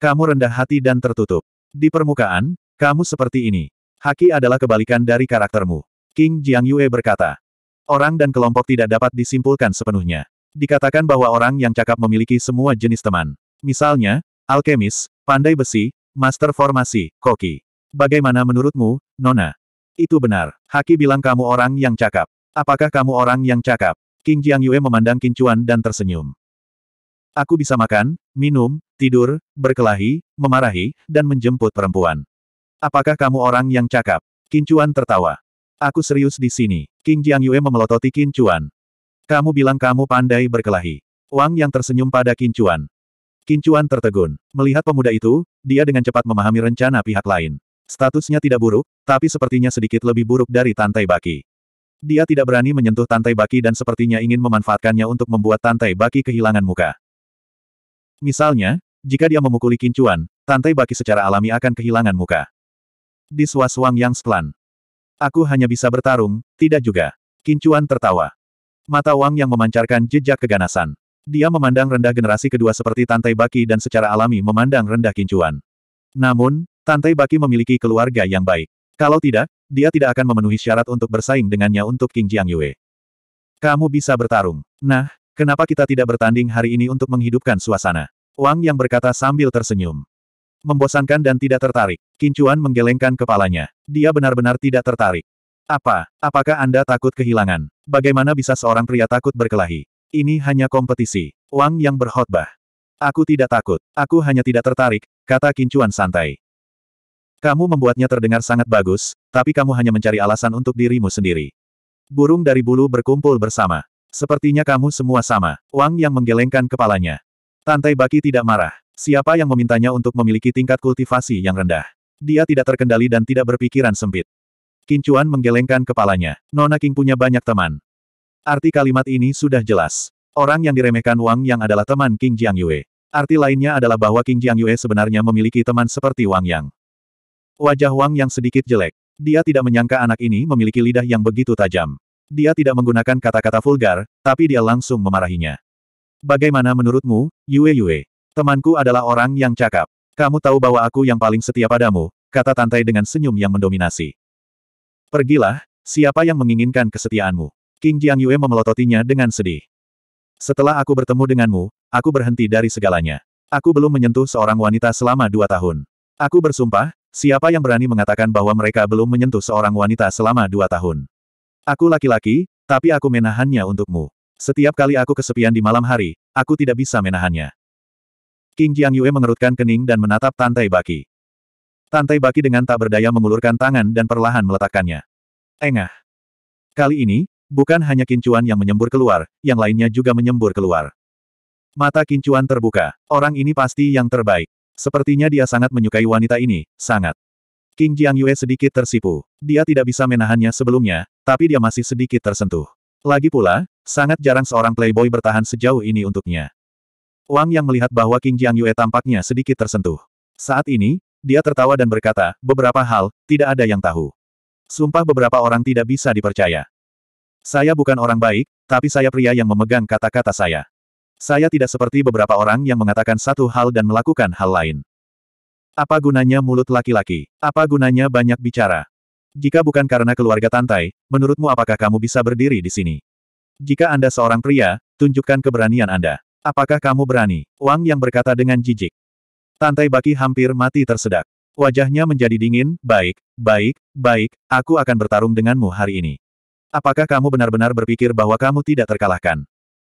Kamu rendah hati dan tertutup. Di permukaan, kamu seperti ini. Haki adalah kebalikan dari karaktermu. King Jiang Yue berkata. Orang dan kelompok tidak dapat disimpulkan sepenuhnya. Dikatakan bahwa orang yang cakap memiliki semua jenis teman. Misalnya, alkemis, pandai besi, master formasi, koki. Bagaimana menurutmu, Nona? Itu benar. Haki bilang kamu orang yang cakap. Apakah kamu orang yang cakap? King Jiang Yue memandang Qin Chuan dan tersenyum. Aku bisa makan, minum, tidur, berkelahi, memarahi, dan menjemput perempuan. Apakah kamu orang yang cakap? Qin Chuan tertawa. Aku serius di sini. King Jiang Yue memelototi Qin Chuan. Kamu bilang kamu pandai berkelahi. Wang yang tersenyum pada Kincuan. Kincuan tertegun. Melihat pemuda itu, dia dengan cepat memahami rencana pihak lain. Statusnya tidak buruk, tapi sepertinya sedikit lebih buruk dari Tantai Baki. Dia tidak berani menyentuh Tantai Baki dan sepertinya ingin memanfaatkannya untuk membuat Tantai Baki kehilangan muka. Misalnya, jika dia memukuli Kincuan, Tantai Baki secara alami akan kehilangan muka. Di Wang yang setelan. Aku hanya bisa bertarung, tidak juga. Kincuan tertawa. Mata Wang yang memancarkan jejak keganasan. Dia memandang rendah generasi kedua seperti Tantai Baki dan secara alami memandang rendah kincuan. Namun, Tantai Baki memiliki keluarga yang baik. Kalau tidak, dia tidak akan memenuhi syarat untuk bersaing dengannya untuk King Jiang Yue. Kamu bisa bertarung. Nah, kenapa kita tidak bertanding hari ini untuk menghidupkan suasana? Wang yang berkata sambil tersenyum. Membosankan dan tidak tertarik. Kincuan menggelengkan kepalanya. Dia benar-benar tidak tertarik. Apa? Apakah Anda takut kehilangan? Bagaimana bisa seorang pria takut berkelahi? Ini hanya kompetisi. Wang yang berkhotbah. Aku tidak takut. Aku hanya tidak tertarik, kata Kincuan santai. Kamu membuatnya terdengar sangat bagus, tapi kamu hanya mencari alasan untuk dirimu sendiri. Burung dari bulu berkumpul bersama. Sepertinya kamu semua sama. Wang yang menggelengkan kepalanya. Tantai Baki tidak marah. Siapa yang memintanya untuk memiliki tingkat kultivasi yang rendah? Dia tidak terkendali dan tidak berpikiran sempit. Kincuan menggelengkan kepalanya. Nona King punya banyak teman. Arti kalimat ini sudah jelas. Orang yang diremehkan Wang Yang adalah teman King Jiang Yue. Arti lainnya adalah bahwa King Jiang Yue sebenarnya memiliki teman seperti Wang Yang. Wajah Wang Yang sedikit jelek. Dia tidak menyangka anak ini memiliki lidah yang begitu tajam. Dia tidak menggunakan kata-kata vulgar, tapi dia langsung memarahinya. Bagaimana menurutmu, Yue Yue? Temanku adalah orang yang cakap. Kamu tahu bahwa aku yang paling setia padamu, kata Tantai dengan senyum yang mendominasi. Pergilah, siapa yang menginginkan kesetiaanmu? King Jiang Yue memelototinya dengan sedih. Setelah aku bertemu denganmu, aku berhenti dari segalanya. Aku belum menyentuh seorang wanita selama dua tahun. Aku bersumpah, siapa yang berani mengatakan bahwa mereka belum menyentuh seorang wanita selama dua tahun. Aku laki-laki, tapi aku menahannya untukmu. Setiap kali aku kesepian di malam hari, aku tidak bisa menahannya. King Jiang Yue mengerutkan kening dan menatap Tantai Baki. Tantai Baki dengan tak berdaya mengulurkan tangan dan perlahan meletakkannya. Engah. Kali ini, bukan hanya kincuan yang menyembur keluar, yang lainnya juga menyembur keluar. Mata kincuan terbuka. Orang ini pasti yang terbaik. Sepertinya dia sangat menyukai wanita ini, sangat. King Jiang Yue sedikit tersipu. Dia tidak bisa menahannya sebelumnya, tapi dia masih sedikit tersentuh. Lagi pula, sangat jarang seorang playboy bertahan sejauh ini untuknya. Wang yang melihat bahwa King Jiang Yue tampaknya sedikit tersentuh. Saat ini, dia tertawa dan berkata, beberapa hal, tidak ada yang tahu. Sumpah beberapa orang tidak bisa dipercaya. Saya bukan orang baik, tapi saya pria yang memegang kata-kata saya. Saya tidak seperti beberapa orang yang mengatakan satu hal dan melakukan hal lain. Apa gunanya mulut laki-laki? Apa gunanya banyak bicara? Jika bukan karena keluarga Tantai, menurutmu apakah kamu bisa berdiri di sini? Jika Anda seorang pria, tunjukkan keberanian Anda. Apakah kamu berani? Wang yang berkata dengan jijik. Tantai Baki hampir mati tersedak. Wajahnya menjadi dingin, baik, baik, baik, aku akan bertarung denganmu hari ini. Apakah kamu benar-benar berpikir bahwa kamu tidak terkalahkan?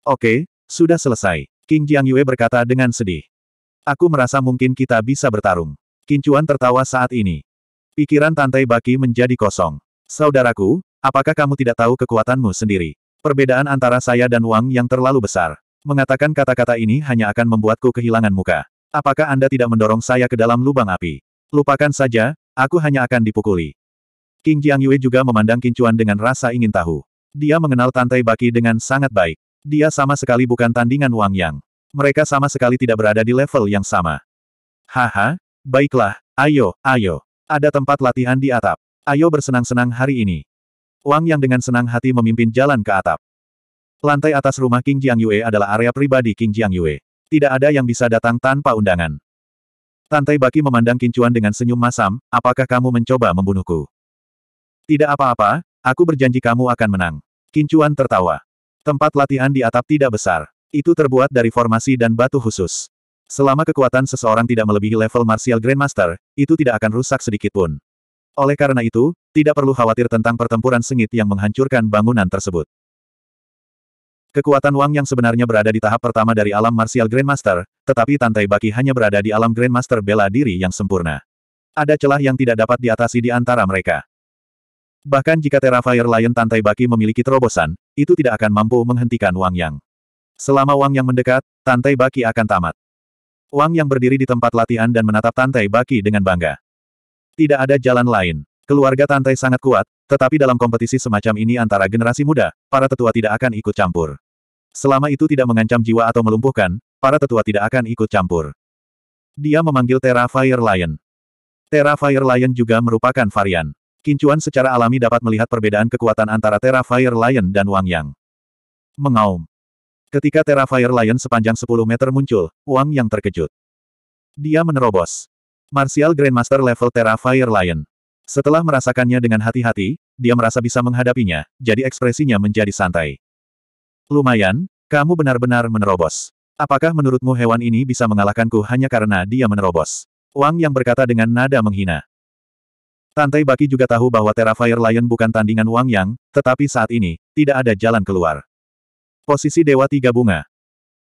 Oke, sudah selesai. King Jiang Yue berkata dengan sedih. Aku merasa mungkin kita bisa bertarung. Kincuan tertawa saat ini. Pikiran Tantai Baki menjadi kosong. Saudaraku, apakah kamu tidak tahu kekuatanmu sendiri? Perbedaan antara saya dan Wang yang terlalu besar. Mengatakan kata-kata ini hanya akan membuatku kehilangan muka. Apakah Anda tidak mendorong saya ke dalam lubang api? Lupakan saja, aku hanya akan dipukuli. King Jiang Yue juga memandang Kincuan dengan rasa ingin tahu. Dia mengenal Tantai Baki dengan sangat baik. Dia sama sekali bukan tandingan Wang Yang. Mereka sama sekali tidak berada di level yang sama. Haha, baiklah, ayo, ayo. Ada tempat latihan di atap. Ayo bersenang-senang hari ini. Wang Yang dengan senang hati memimpin jalan ke atap. Lantai atas rumah King Jiang Yue adalah area pribadi King Jiang Yue. Tidak ada yang bisa datang tanpa undangan. Tantai Baki memandang Kincuan dengan senyum masam, apakah kamu mencoba membunuhku? Tidak apa-apa, aku berjanji kamu akan menang. Kincuan tertawa. Tempat latihan di atap tidak besar. Itu terbuat dari formasi dan batu khusus. Selama kekuatan seseorang tidak melebihi level Martial Grandmaster, itu tidak akan rusak sedikitpun. Oleh karena itu, tidak perlu khawatir tentang pertempuran sengit yang menghancurkan bangunan tersebut. Kekuatan Wang yang sebenarnya berada di tahap pertama dari alam martial Grandmaster, tetapi Tantai Baki hanya berada di alam Grandmaster bela diri yang sempurna. Ada celah yang tidak dapat diatasi di antara mereka. Bahkan jika Terra Fire Lion Tantai Baki memiliki terobosan, itu tidak akan mampu menghentikan Wang Yang. Selama Wang Yang mendekat, Tantai Baki akan tamat. Wang Yang berdiri di tempat latihan dan menatap Tantai Baki dengan bangga. Tidak ada jalan lain. Keluarga Tantai sangat kuat, tetapi dalam kompetisi semacam ini antara generasi muda, para tetua tidak akan ikut campur. Selama itu tidak mengancam jiwa atau melumpuhkan, para tetua tidak akan ikut campur. Dia memanggil Terra Fire Lion. Terra Fire Lion juga merupakan varian. Kincuan secara alami dapat melihat perbedaan kekuatan antara Terra Fire Lion dan Wang Yang. Mengaum. Ketika Terra Fire Lion sepanjang 10 meter muncul, Wang Yang terkejut. Dia menerobos. Martial Grandmaster level Terra Fire Lion. Setelah merasakannya dengan hati-hati, dia merasa bisa menghadapinya, jadi ekspresinya menjadi santai. Lumayan, kamu benar-benar menerobos. Apakah menurutmu hewan ini bisa mengalahkanku hanya karena dia menerobos? Wang yang berkata dengan nada menghina. Tantai Baki juga tahu bahwa Terra Fire Lion bukan tandingan Wang Yang, tetapi saat ini, tidak ada jalan keluar. Posisi Dewa Tiga Bunga.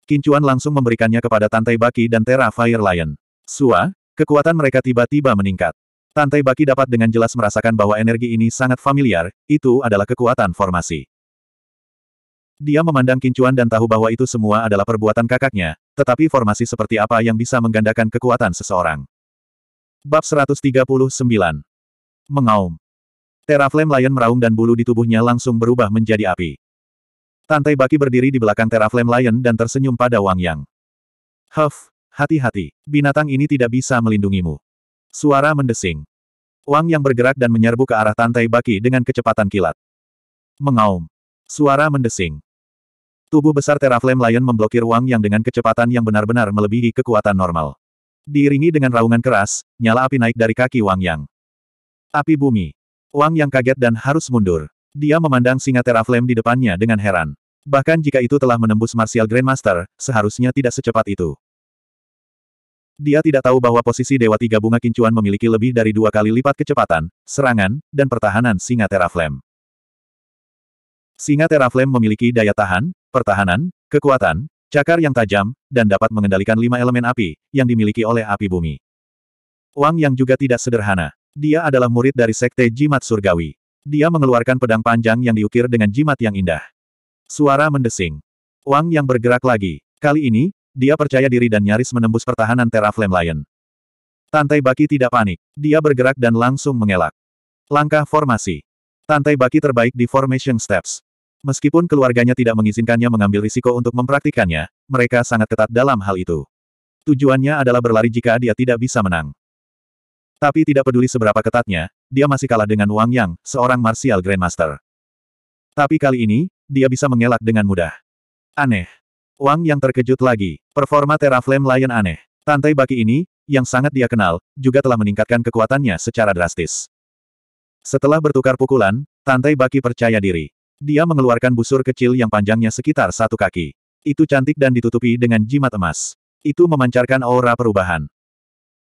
Kincuan langsung memberikannya kepada Tantai Baki dan Terra Fire Lion. Sua, kekuatan mereka tiba-tiba meningkat. Tantai Baki dapat dengan jelas merasakan bahwa energi ini sangat familiar, itu adalah kekuatan formasi. Dia memandang kincuan dan tahu bahwa itu semua adalah perbuatan kakaknya, tetapi formasi seperti apa yang bisa menggandakan kekuatan seseorang. Bab 139 Mengaum Teraflame Lion meraung dan bulu di tubuhnya langsung berubah menjadi api. Tante Baki berdiri di belakang Teraflame Lion dan tersenyum pada Wang Yang. Huff, hati-hati, binatang ini tidak bisa melindungimu. Suara mendesing. Wang Yang bergerak dan menyerbu ke arah Tante Baki dengan kecepatan kilat. Mengaum. Suara mendesing. Tubuh besar Teraflame Lion memblokir Wang Yang dengan kecepatan yang benar-benar melebihi kekuatan normal. Diiringi dengan raungan keras, nyala api naik dari kaki Wang Yang. Api bumi. Wang Yang kaget dan harus mundur. Dia memandang singa Teraflame di depannya dengan heran. Bahkan jika itu telah menembus Martial Grandmaster, seharusnya tidak secepat itu. Dia tidak tahu bahwa posisi Dewa Tiga Bunga Kincuan memiliki lebih dari dua kali lipat kecepatan, serangan, dan pertahanan singa teraflame. Singa teraflame memiliki daya tahan, pertahanan, kekuatan, cakar yang tajam, dan dapat mengendalikan lima elemen api, yang dimiliki oleh api bumi. Wang yang juga tidak sederhana. Dia adalah murid dari Sekte Jimat Surgawi. Dia mengeluarkan pedang panjang yang diukir dengan jimat yang indah. Suara mendesing. Wang yang bergerak lagi. Kali ini, dia percaya diri dan nyaris menembus pertahanan Terra Flame Lion. Tantai Baki tidak panik. Dia bergerak dan langsung mengelak. Langkah formasi. Tantai Baki terbaik di Formation Steps. Meskipun keluarganya tidak mengizinkannya mengambil risiko untuk mempraktikannya, mereka sangat ketat dalam hal itu. Tujuannya adalah berlari jika dia tidak bisa menang. Tapi tidak peduli seberapa ketatnya, dia masih kalah dengan Wang Yang, seorang martial grandmaster. Tapi kali ini, dia bisa mengelak dengan mudah. Aneh. Wang Yang terkejut lagi. Performa Terra Flame Lion aneh. Tantai Baki ini, yang sangat dia kenal, juga telah meningkatkan kekuatannya secara drastis. Setelah bertukar pukulan, Tantai Baki percaya diri. Dia mengeluarkan busur kecil yang panjangnya sekitar satu kaki. Itu cantik dan ditutupi dengan jimat emas. Itu memancarkan aura perubahan.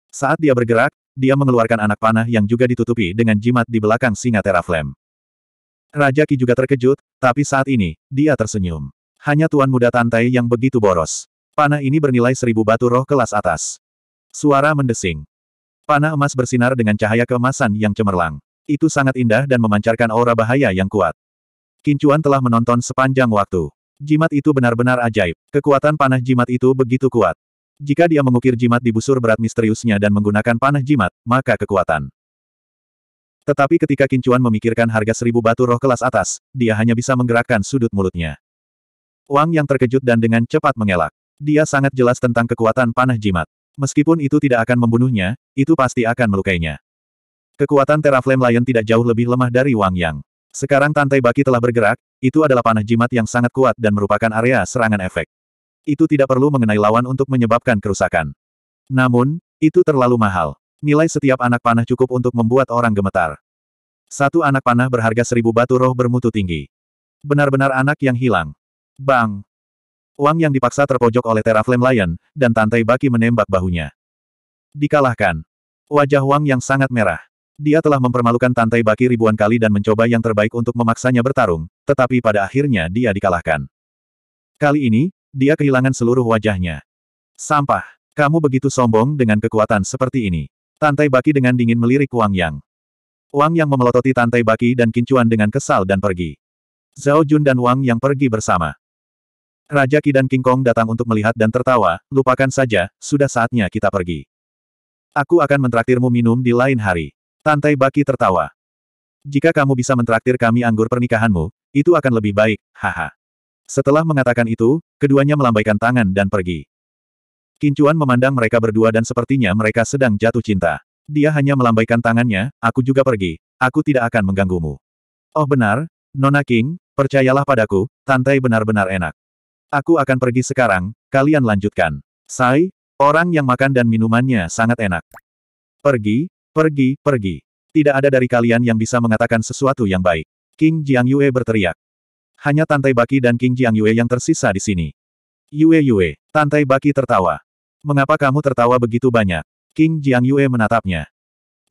Saat dia bergerak, dia mengeluarkan anak panah yang juga ditutupi dengan jimat di belakang singa Teraflem. Raja Ki juga terkejut, tapi saat ini, dia tersenyum. Hanya tuan muda Tantai yang begitu boros. Panah ini bernilai seribu batu roh kelas atas. Suara mendesing. Panah emas bersinar dengan cahaya keemasan yang cemerlang. Itu sangat indah dan memancarkan aura bahaya yang kuat. Kincuan telah menonton sepanjang waktu. Jimat itu benar-benar ajaib. Kekuatan panah jimat itu begitu kuat. Jika dia mengukir jimat di busur berat misteriusnya dan menggunakan panah jimat, maka kekuatan. Tetapi ketika Kincuan memikirkan harga seribu batu roh kelas atas, dia hanya bisa menggerakkan sudut mulutnya. Wang yang terkejut dan dengan cepat mengelak. Dia sangat jelas tentang kekuatan panah jimat. Meskipun itu tidak akan membunuhnya, itu pasti akan melukainya. Kekuatan Teraflame Lion tidak jauh lebih lemah dari Wang Yang. Sekarang Tantai Baki telah bergerak, itu adalah panah jimat yang sangat kuat dan merupakan area serangan efek. Itu tidak perlu mengenai lawan untuk menyebabkan kerusakan. Namun, itu terlalu mahal. Nilai setiap anak panah cukup untuk membuat orang gemetar. Satu anak panah berharga seribu batu roh bermutu tinggi. Benar-benar anak yang hilang. Bang! Uang yang dipaksa terpojok oleh Terra Flame Lion, dan Tantai Baki menembak bahunya. Dikalahkan. Wajah Wang yang sangat merah. Dia telah mempermalukan Tantai Baki ribuan kali dan mencoba yang terbaik untuk memaksanya bertarung, tetapi pada akhirnya dia dikalahkan. Kali ini, dia kehilangan seluruh wajahnya. Sampah, kamu begitu sombong dengan kekuatan seperti ini. Tantai Baki dengan dingin melirik Wang Yang. Wang Yang memelototi Tantai Baki dan Kincuan dengan kesal dan pergi. Zhao Jun dan Wang Yang pergi bersama. Raja Ki dan King Kong datang untuk melihat dan tertawa, lupakan saja, sudah saatnya kita pergi. Aku akan mentraktirmu minum di lain hari. Tantai Baki tertawa. Jika kamu bisa mentraktir kami anggur pernikahanmu, itu akan lebih baik, haha. Setelah mengatakan itu, keduanya melambaikan tangan dan pergi. Kincuan memandang mereka berdua dan sepertinya mereka sedang jatuh cinta. Dia hanya melambaikan tangannya, aku juga pergi, aku tidak akan mengganggumu. Oh benar, Nona King, percayalah padaku, Tantai benar-benar enak. Aku akan pergi sekarang, kalian lanjutkan. Sai, orang yang makan dan minumannya sangat enak. Pergi, Pergi, pergi. Tidak ada dari kalian yang bisa mengatakan sesuatu yang baik. King Jiang Yue berteriak. Hanya Tantai Baki dan King Jiang Yue yang tersisa di sini. Yue Yue, Tantai Baki tertawa. Mengapa kamu tertawa begitu banyak? King Jiang Yue menatapnya.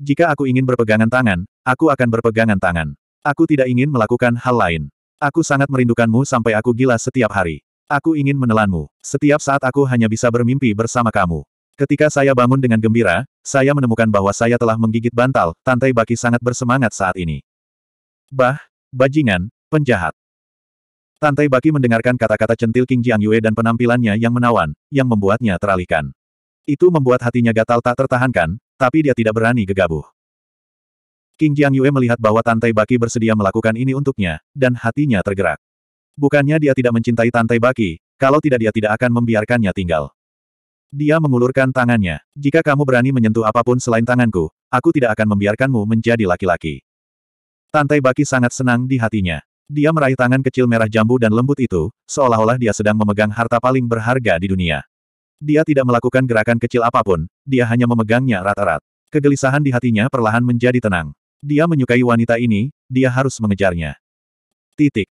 Jika aku ingin berpegangan tangan, aku akan berpegangan tangan. Aku tidak ingin melakukan hal lain. Aku sangat merindukanmu sampai aku gila setiap hari. Aku ingin menelanmu. Setiap saat aku hanya bisa bermimpi bersama kamu. Ketika saya bangun dengan gembira, saya menemukan bahwa saya telah menggigit bantal, Tante Baki sangat bersemangat saat ini. Bah, bajingan, penjahat. Tante Baki mendengarkan kata-kata centil King Jiang Yue dan penampilannya yang menawan, yang membuatnya teralihkan. Itu membuat hatinya gatal tak tertahankan, tapi dia tidak berani gegabuh. King Jiang Yue melihat bahwa Tante Baki bersedia melakukan ini untuknya, dan hatinya tergerak. Bukannya dia tidak mencintai Tante Baki, kalau tidak dia tidak akan membiarkannya tinggal. Dia mengulurkan tangannya. Jika kamu berani menyentuh apapun selain tanganku, aku tidak akan membiarkanmu menjadi laki-laki. Tantai Baki sangat senang di hatinya. Dia meraih tangan kecil merah jambu dan lembut itu, seolah-olah dia sedang memegang harta paling berharga di dunia. Dia tidak melakukan gerakan kecil apapun, dia hanya memegangnya erat-erat. Kegelisahan di hatinya perlahan menjadi tenang. Dia menyukai wanita ini, dia harus mengejarnya. Titik.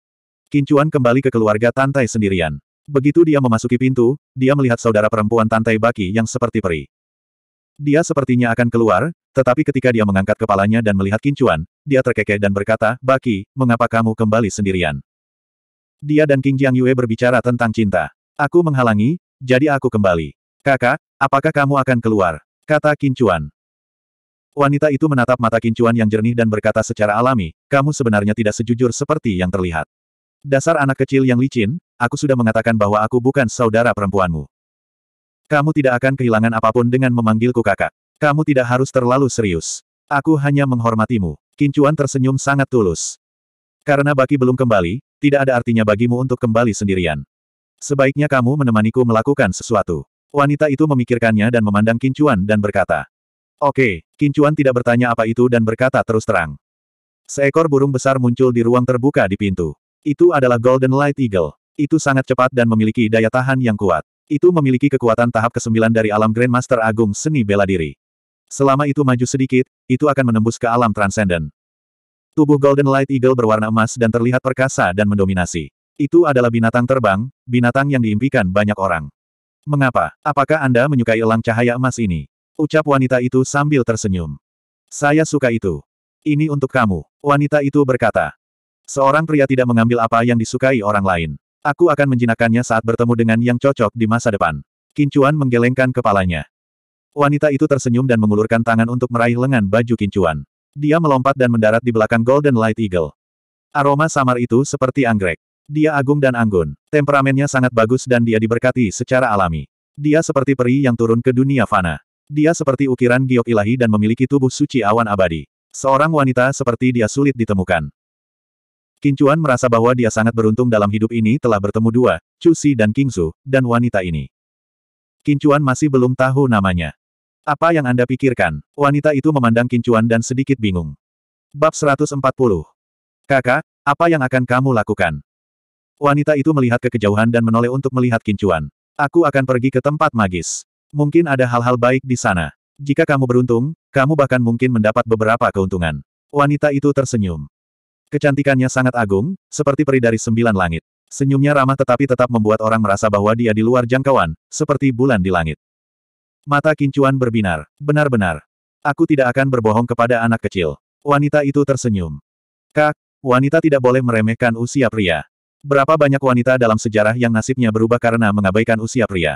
Kincuan kembali ke keluarga Tantai sendirian. Begitu dia memasuki pintu, dia melihat saudara perempuan Tantai Baki yang seperti peri. Dia sepertinya akan keluar, tetapi ketika dia mengangkat kepalanya dan melihat kincuan, dia terkekeh dan berkata, Baki, mengapa kamu kembali sendirian? Dia dan King Jiang Yue berbicara tentang cinta. Aku menghalangi, jadi aku kembali. Kakak, apakah kamu akan keluar? Kata Kincuan. Wanita itu menatap mata Kincuan yang jernih dan berkata secara alami, kamu sebenarnya tidak sejujur seperti yang terlihat. Dasar anak kecil yang licin, aku sudah mengatakan bahwa aku bukan saudara perempuanmu. Kamu tidak akan kehilangan apapun dengan memanggilku kakak. Kamu tidak harus terlalu serius. Aku hanya menghormatimu. Kincuan tersenyum sangat tulus. Karena Baki belum kembali, tidak ada artinya bagimu untuk kembali sendirian. Sebaiknya kamu menemaniku melakukan sesuatu. Wanita itu memikirkannya dan memandang Kincuan dan berkata. Oke, Kincuan tidak bertanya apa itu dan berkata terus terang. Seekor burung besar muncul di ruang terbuka di pintu. Itu adalah Golden Light Eagle. Itu sangat cepat dan memiliki daya tahan yang kuat. Itu memiliki kekuatan tahap ke-9 dari alam Grandmaster Agung Seni Bela Diri. Selama itu maju sedikit, itu akan menembus ke alam transenden. Tubuh Golden Light Eagle berwarna emas dan terlihat perkasa dan mendominasi. Itu adalah binatang terbang, binatang yang diimpikan banyak orang. Mengapa? Apakah Anda menyukai elang cahaya emas ini? Ucap wanita itu sambil tersenyum. Saya suka itu. Ini untuk kamu, wanita itu berkata. Seorang pria tidak mengambil apa yang disukai orang lain. Aku akan menjinakannya saat bertemu dengan yang cocok di masa depan. Kincuan menggelengkan kepalanya. Wanita itu tersenyum dan mengulurkan tangan untuk meraih lengan baju Kincuan. Dia melompat dan mendarat di belakang Golden Light Eagle. Aroma samar itu seperti anggrek. Dia agung dan anggun. Temperamennya sangat bagus dan dia diberkati secara alami. Dia seperti peri yang turun ke dunia fana. Dia seperti ukiran giok ilahi dan memiliki tubuh suci awan abadi. Seorang wanita seperti dia sulit ditemukan. Kincuan merasa bahwa dia sangat beruntung dalam hidup ini telah bertemu dua, Chu Si dan King Su, dan wanita ini. Kincuan masih belum tahu namanya. Apa yang Anda pikirkan? Wanita itu memandang Kincuan dan sedikit bingung. Bab 140. Kakak, apa yang akan kamu lakukan? Wanita itu melihat ke kejauhan dan menoleh untuk melihat Kincuan. Aku akan pergi ke tempat magis. Mungkin ada hal-hal baik di sana. Jika kamu beruntung, kamu bahkan mungkin mendapat beberapa keuntungan. Wanita itu tersenyum. Kecantikannya sangat agung, seperti peri dari sembilan langit. Senyumnya ramah tetapi tetap membuat orang merasa bahwa dia di luar jangkauan, seperti bulan di langit. Mata kincuan berbinar. Benar-benar. Aku tidak akan berbohong kepada anak kecil. Wanita itu tersenyum. Kak, wanita tidak boleh meremehkan usia pria. Berapa banyak wanita dalam sejarah yang nasibnya berubah karena mengabaikan usia pria.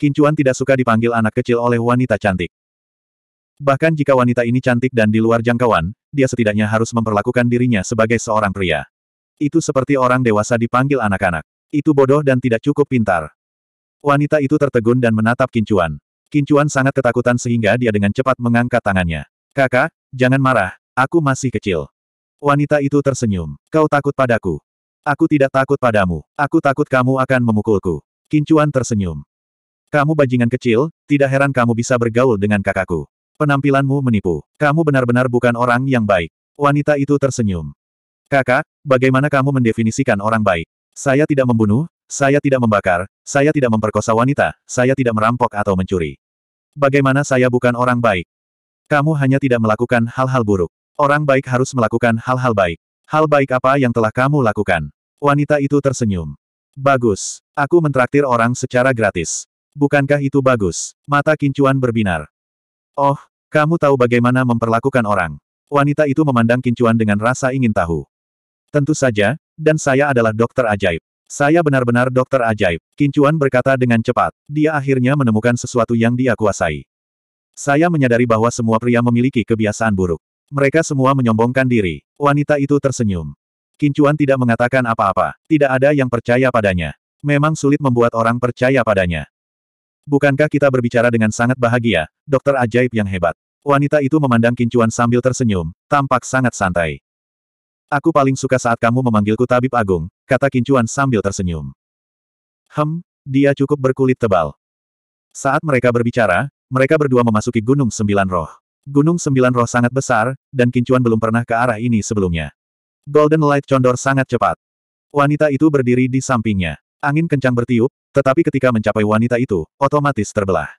Kincuan tidak suka dipanggil anak kecil oleh wanita cantik. Bahkan jika wanita ini cantik dan di luar jangkauan, dia setidaknya harus memperlakukan dirinya sebagai seorang pria. Itu seperti orang dewasa dipanggil anak-anak. Itu bodoh dan tidak cukup pintar. Wanita itu tertegun dan menatap Kincuan. Kincuan sangat ketakutan sehingga dia dengan cepat mengangkat tangannya. Kakak, jangan marah, aku masih kecil. Wanita itu tersenyum. Kau takut padaku. Aku tidak takut padamu. Aku takut kamu akan memukulku. Kincuan tersenyum. Kamu bajingan kecil, tidak heran kamu bisa bergaul dengan kakakku. Penampilanmu menipu. Kamu benar-benar bukan orang yang baik. Wanita itu tersenyum. Kakak, bagaimana kamu mendefinisikan orang baik? Saya tidak membunuh, saya tidak membakar, saya tidak memperkosa wanita, saya tidak merampok atau mencuri. Bagaimana saya bukan orang baik? Kamu hanya tidak melakukan hal-hal buruk. Orang baik harus melakukan hal-hal baik. Hal baik apa yang telah kamu lakukan? Wanita itu tersenyum. Bagus. Aku mentraktir orang secara gratis. Bukankah itu bagus? Mata kincuan berbinar. Oh, kamu tahu bagaimana memperlakukan orang. Wanita itu memandang Kincuan dengan rasa ingin tahu. Tentu saja, dan saya adalah dokter ajaib. Saya benar-benar dokter ajaib. Kincuan berkata dengan cepat. Dia akhirnya menemukan sesuatu yang dia kuasai. Saya menyadari bahwa semua pria memiliki kebiasaan buruk. Mereka semua menyombongkan diri. Wanita itu tersenyum. Kincuan tidak mengatakan apa-apa. Tidak ada yang percaya padanya. Memang sulit membuat orang percaya padanya. Bukankah kita berbicara dengan sangat bahagia, dokter ajaib yang hebat? Wanita itu memandang Kincuan sambil tersenyum, tampak sangat santai. Aku paling suka saat kamu memanggilku tabib agung, kata Kincuan sambil tersenyum. Hem, dia cukup berkulit tebal. Saat mereka berbicara, mereka berdua memasuki Gunung Sembilan Roh. Gunung Sembilan Roh sangat besar, dan Kincuan belum pernah ke arah ini sebelumnya. Golden Light condor sangat cepat. Wanita itu berdiri di sampingnya. Angin kencang bertiup, tetapi ketika mencapai wanita itu, otomatis terbelah.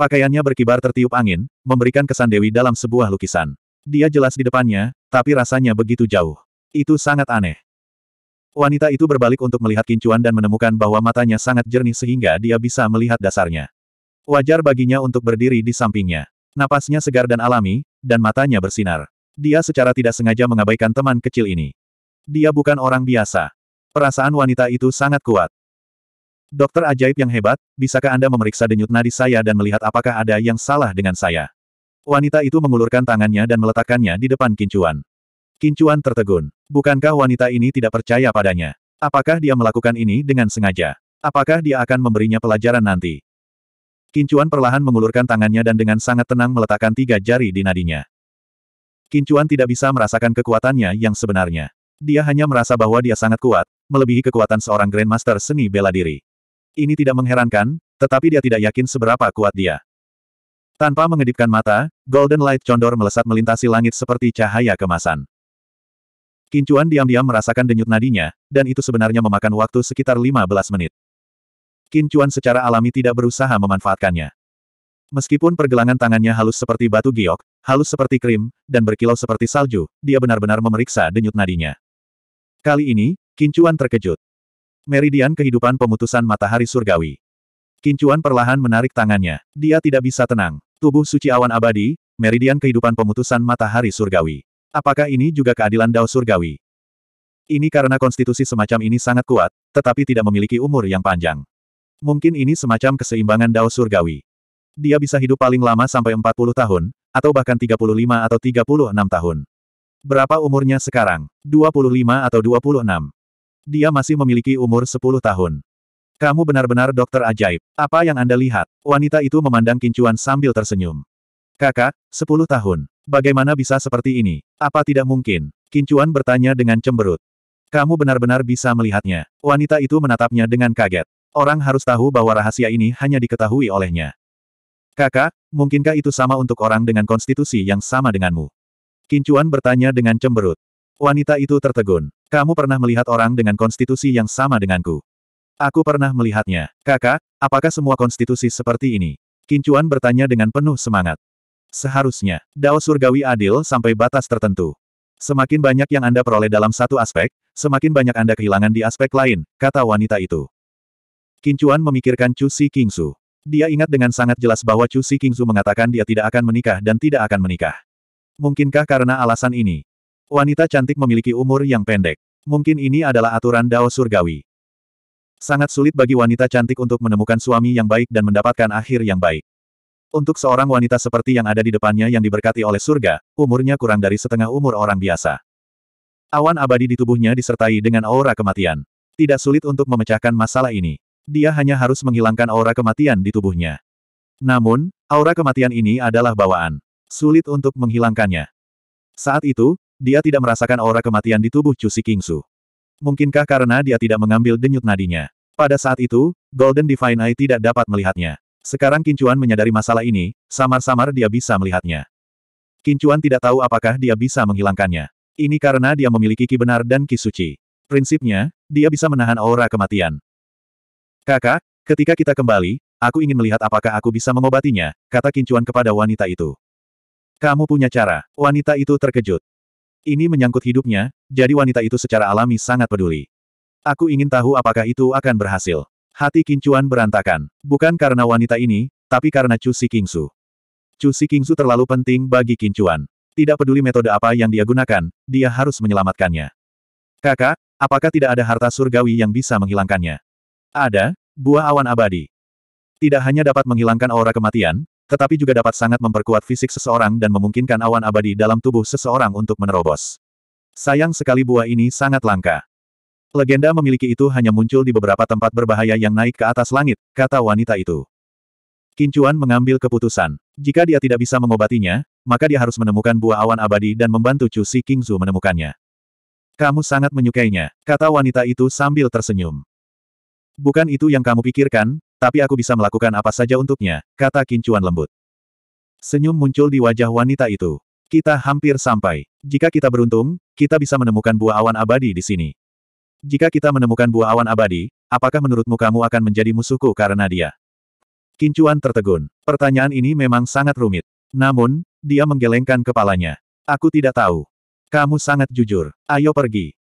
Pakaiannya berkibar tertiup angin, memberikan kesan Dewi dalam sebuah lukisan. Dia jelas di depannya, tapi rasanya begitu jauh. Itu sangat aneh. Wanita itu berbalik untuk melihat kincuan dan menemukan bahwa matanya sangat jernih sehingga dia bisa melihat dasarnya. Wajar baginya untuk berdiri di sampingnya. Napasnya segar dan alami, dan matanya bersinar. Dia secara tidak sengaja mengabaikan teman kecil ini. Dia bukan orang biasa. Perasaan wanita itu sangat kuat. Dokter ajaib yang hebat, bisakah Anda memeriksa denyut nadi saya dan melihat apakah ada yang salah dengan saya? Wanita itu mengulurkan tangannya dan meletakkannya di depan Kincuan. Kincuan tertegun. Bukankah wanita ini tidak percaya padanya? Apakah dia melakukan ini dengan sengaja? Apakah dia akan memberinya pelajaran nanti? Kincuan perlahan mengulurkan tangannya dan dengan sangat tenang meletakkan tiga jari di nadinya. Kincuan tidak bisa merasakan kekuatannya yang sebenarnya. Dia hanya merasa bahwa dia sangat kuat, melebihi kekuatan seorang Grandmaster seni bela diri. Ini tidak mengherankan, tetapi dia tidak yakin seberapa kuat dia. Tanpa mengedipkan mata, Golden Light Condor melesat melintasi langit seperti cahaya kemasan. Kincuan diam-diam merasakan denyut nadinya, dan itu sebenarnya memakan waktu sekitar 15 menit. Kincuan secara alami tidak berusaha memanfaatkannya. Meskipun pergelangan tangannya halus seperti batu giok, halus seperti krim, dan berkilau seperti salju, dia benar-benar memeriksa denyut nadinya. Kali ini, Kincuan terkejut. Meridian kehidupan pemutusan matahari surgawi. Kincuan perlahan menarik tangannya. Dia tidak bisa tenang. Tubuh suci awan abadi, meridian kehidupan pemutusan matahari surgawi. Apakah ini juga keadilan Dao surgawi? Ini karena konstitusi semacam ini sangat kuat, tetapi tidak memiliki umur yang panjang. Mungkin ini semacam keseimbangan Dao surgawi. Dia bisa hidup paling lama sampai 40 tahun, atau bahkan 35 atau 36 tahun. Berapa umurnya sekarang? 25 atau 26? Dia masih memiliki umur 10 tahun. Kamu benar-benar dokter ajaib. Apa yang Anda lihat? Wanita itu memandang Kincuan sambil tersenyum. Kakak, 10 tahun. Bagaimana bisa seperti ini? Apa tidak mungkin? Kincuan bertanya dengan cemberut. Kamu benar-benar bisa melihatnya. Wanita itu menatapnya dengan kaget. Orang harus tahu bahwa rahasia ini hanya diketahui olehnya. Kakak, mungkinkah itu sama untuk orang dengan konstitusi yang sama denganmu? Kincuan bertanya dengan cemberut. Wanita itu tertegun. Kamu pernah melihat orang dengan konstitusi yang sama denganku. Aku pernah melihatnya. Kakak, apakah semua konstitusi seperti ini? Kincuan bertanya dengan penuh semangat. Seharusnya, Dao Surgawi adil sampai batas tertentu. Semakin banyak yang Anda peroleh dalam satu aspek, semakin banyak Anda kehilangan di aspek lain, kata wanita itu. Kincuan memikirkan Chu Si Kingsu. Dia ingat dengan sangat jelas bahwa Chu Si Kingsu mengatakan dia tidak akan menikah dan tidak akan menikah. Mungkinkah karena alasan ini, Wanita cantik memiliki umur yang pendek. Mungkin ini adalah aturan Dao Surgawi. Sangat sulit bagi wanita cantik untuk menemukan suami yang baik dan mendapatkan akhir yang baik. Untuk seorang wanita seperti yang ada di depannya yang diberkati oleh surga, umurnya kurang dari setengah umur orang biasa. Awan abadi di tubuhnya disertai dengan aura kematian. Tidak sulit untuk memecahkan masalah ini. Dia hanya harus menghilangkan aura kematian di tubuhnya. Namun, aura kematian ini adalah bawaan. Sulit untuk menghilangkannya. Saat itu, dia tidak merasakan aura kematian di tubuh Cusi Kingsu. Mungkinkah karena dia tidak mengambil denyut nadinya? Pada saat itu, Golden Divine Eye tidak dapat melihatnya. Sekarang Kincuan menyadari masalah ini, samar-samar dia bisa melihatnya. Kincuan tidak tahu apakah dia bisa menghilangkannya. Ini karena dia memiliki ki benar dan ki suci. Prinsipnya, dia bisa menahan aura kematian. Kakak, ketika kita kembali, aku ingin melihat apakah aku bisa mengobatinya, kata Kincuan kepada wanita itu. Kamu punya cara. Wanita itu terkejut. Ini menyangkut hidupnya, jadi wanita itu secara alami sangat peduli. Aku ingin tahu apakah itu akan berhasil. Hati Kincuan berantakan. Bukan karena wanita ini, tapi karena Chu Si Kingsu. Si Kingsu terlalu penting bagi Kincuan. Tidak peduli metode apa yang dia gunakan, dia harus menyelamatkannya. Kakak, apakah tidak ada harta surgawi yang bisa menghilangkannya? Ada, buah awan abadi. Tidak hanya dapat menghilangkan aura kematian, tetapi juga dapat sangat memperkuat fisik seseorang dan memungkinkan awan abadi dalam tubuh seseorang untuk menerobos. Sayang sekali buah ini sangat langka. Legenda memiliki itu hanya muncul di beberapa tempat berbahaya yang naik ke atas langit, kata wanita itu. Kincuan mengambil keputusan. Jika dia tidak bisa mengobatinya, maka dia harus menemukan buah awan abadi dan membantu Chu Si Kingzu menemukannya. Kamu sangat menyukainya, kata wanita itu sambil tersenyum. Bukan itu yang kamu pikirkan, tapi aku bisa melakukan apa saja untuknya, kata Kincuan lembut. Senyum muncul di wajah wanita itu. Kita hampir sampai. Jika kita beruntung, kita bisa menemukan buah awan abadi di sini. Jika kita menemukan buah awan abadi, apakah menurutmu kamu akan menjadi musuhku karena dia? Kincuan tertegun. Pertanyaan ini memang sangat rumit. Namun, dia menggelengkan kepalanya. Aku tidak tahu. Kamu sangat jujur. Ayo pergi.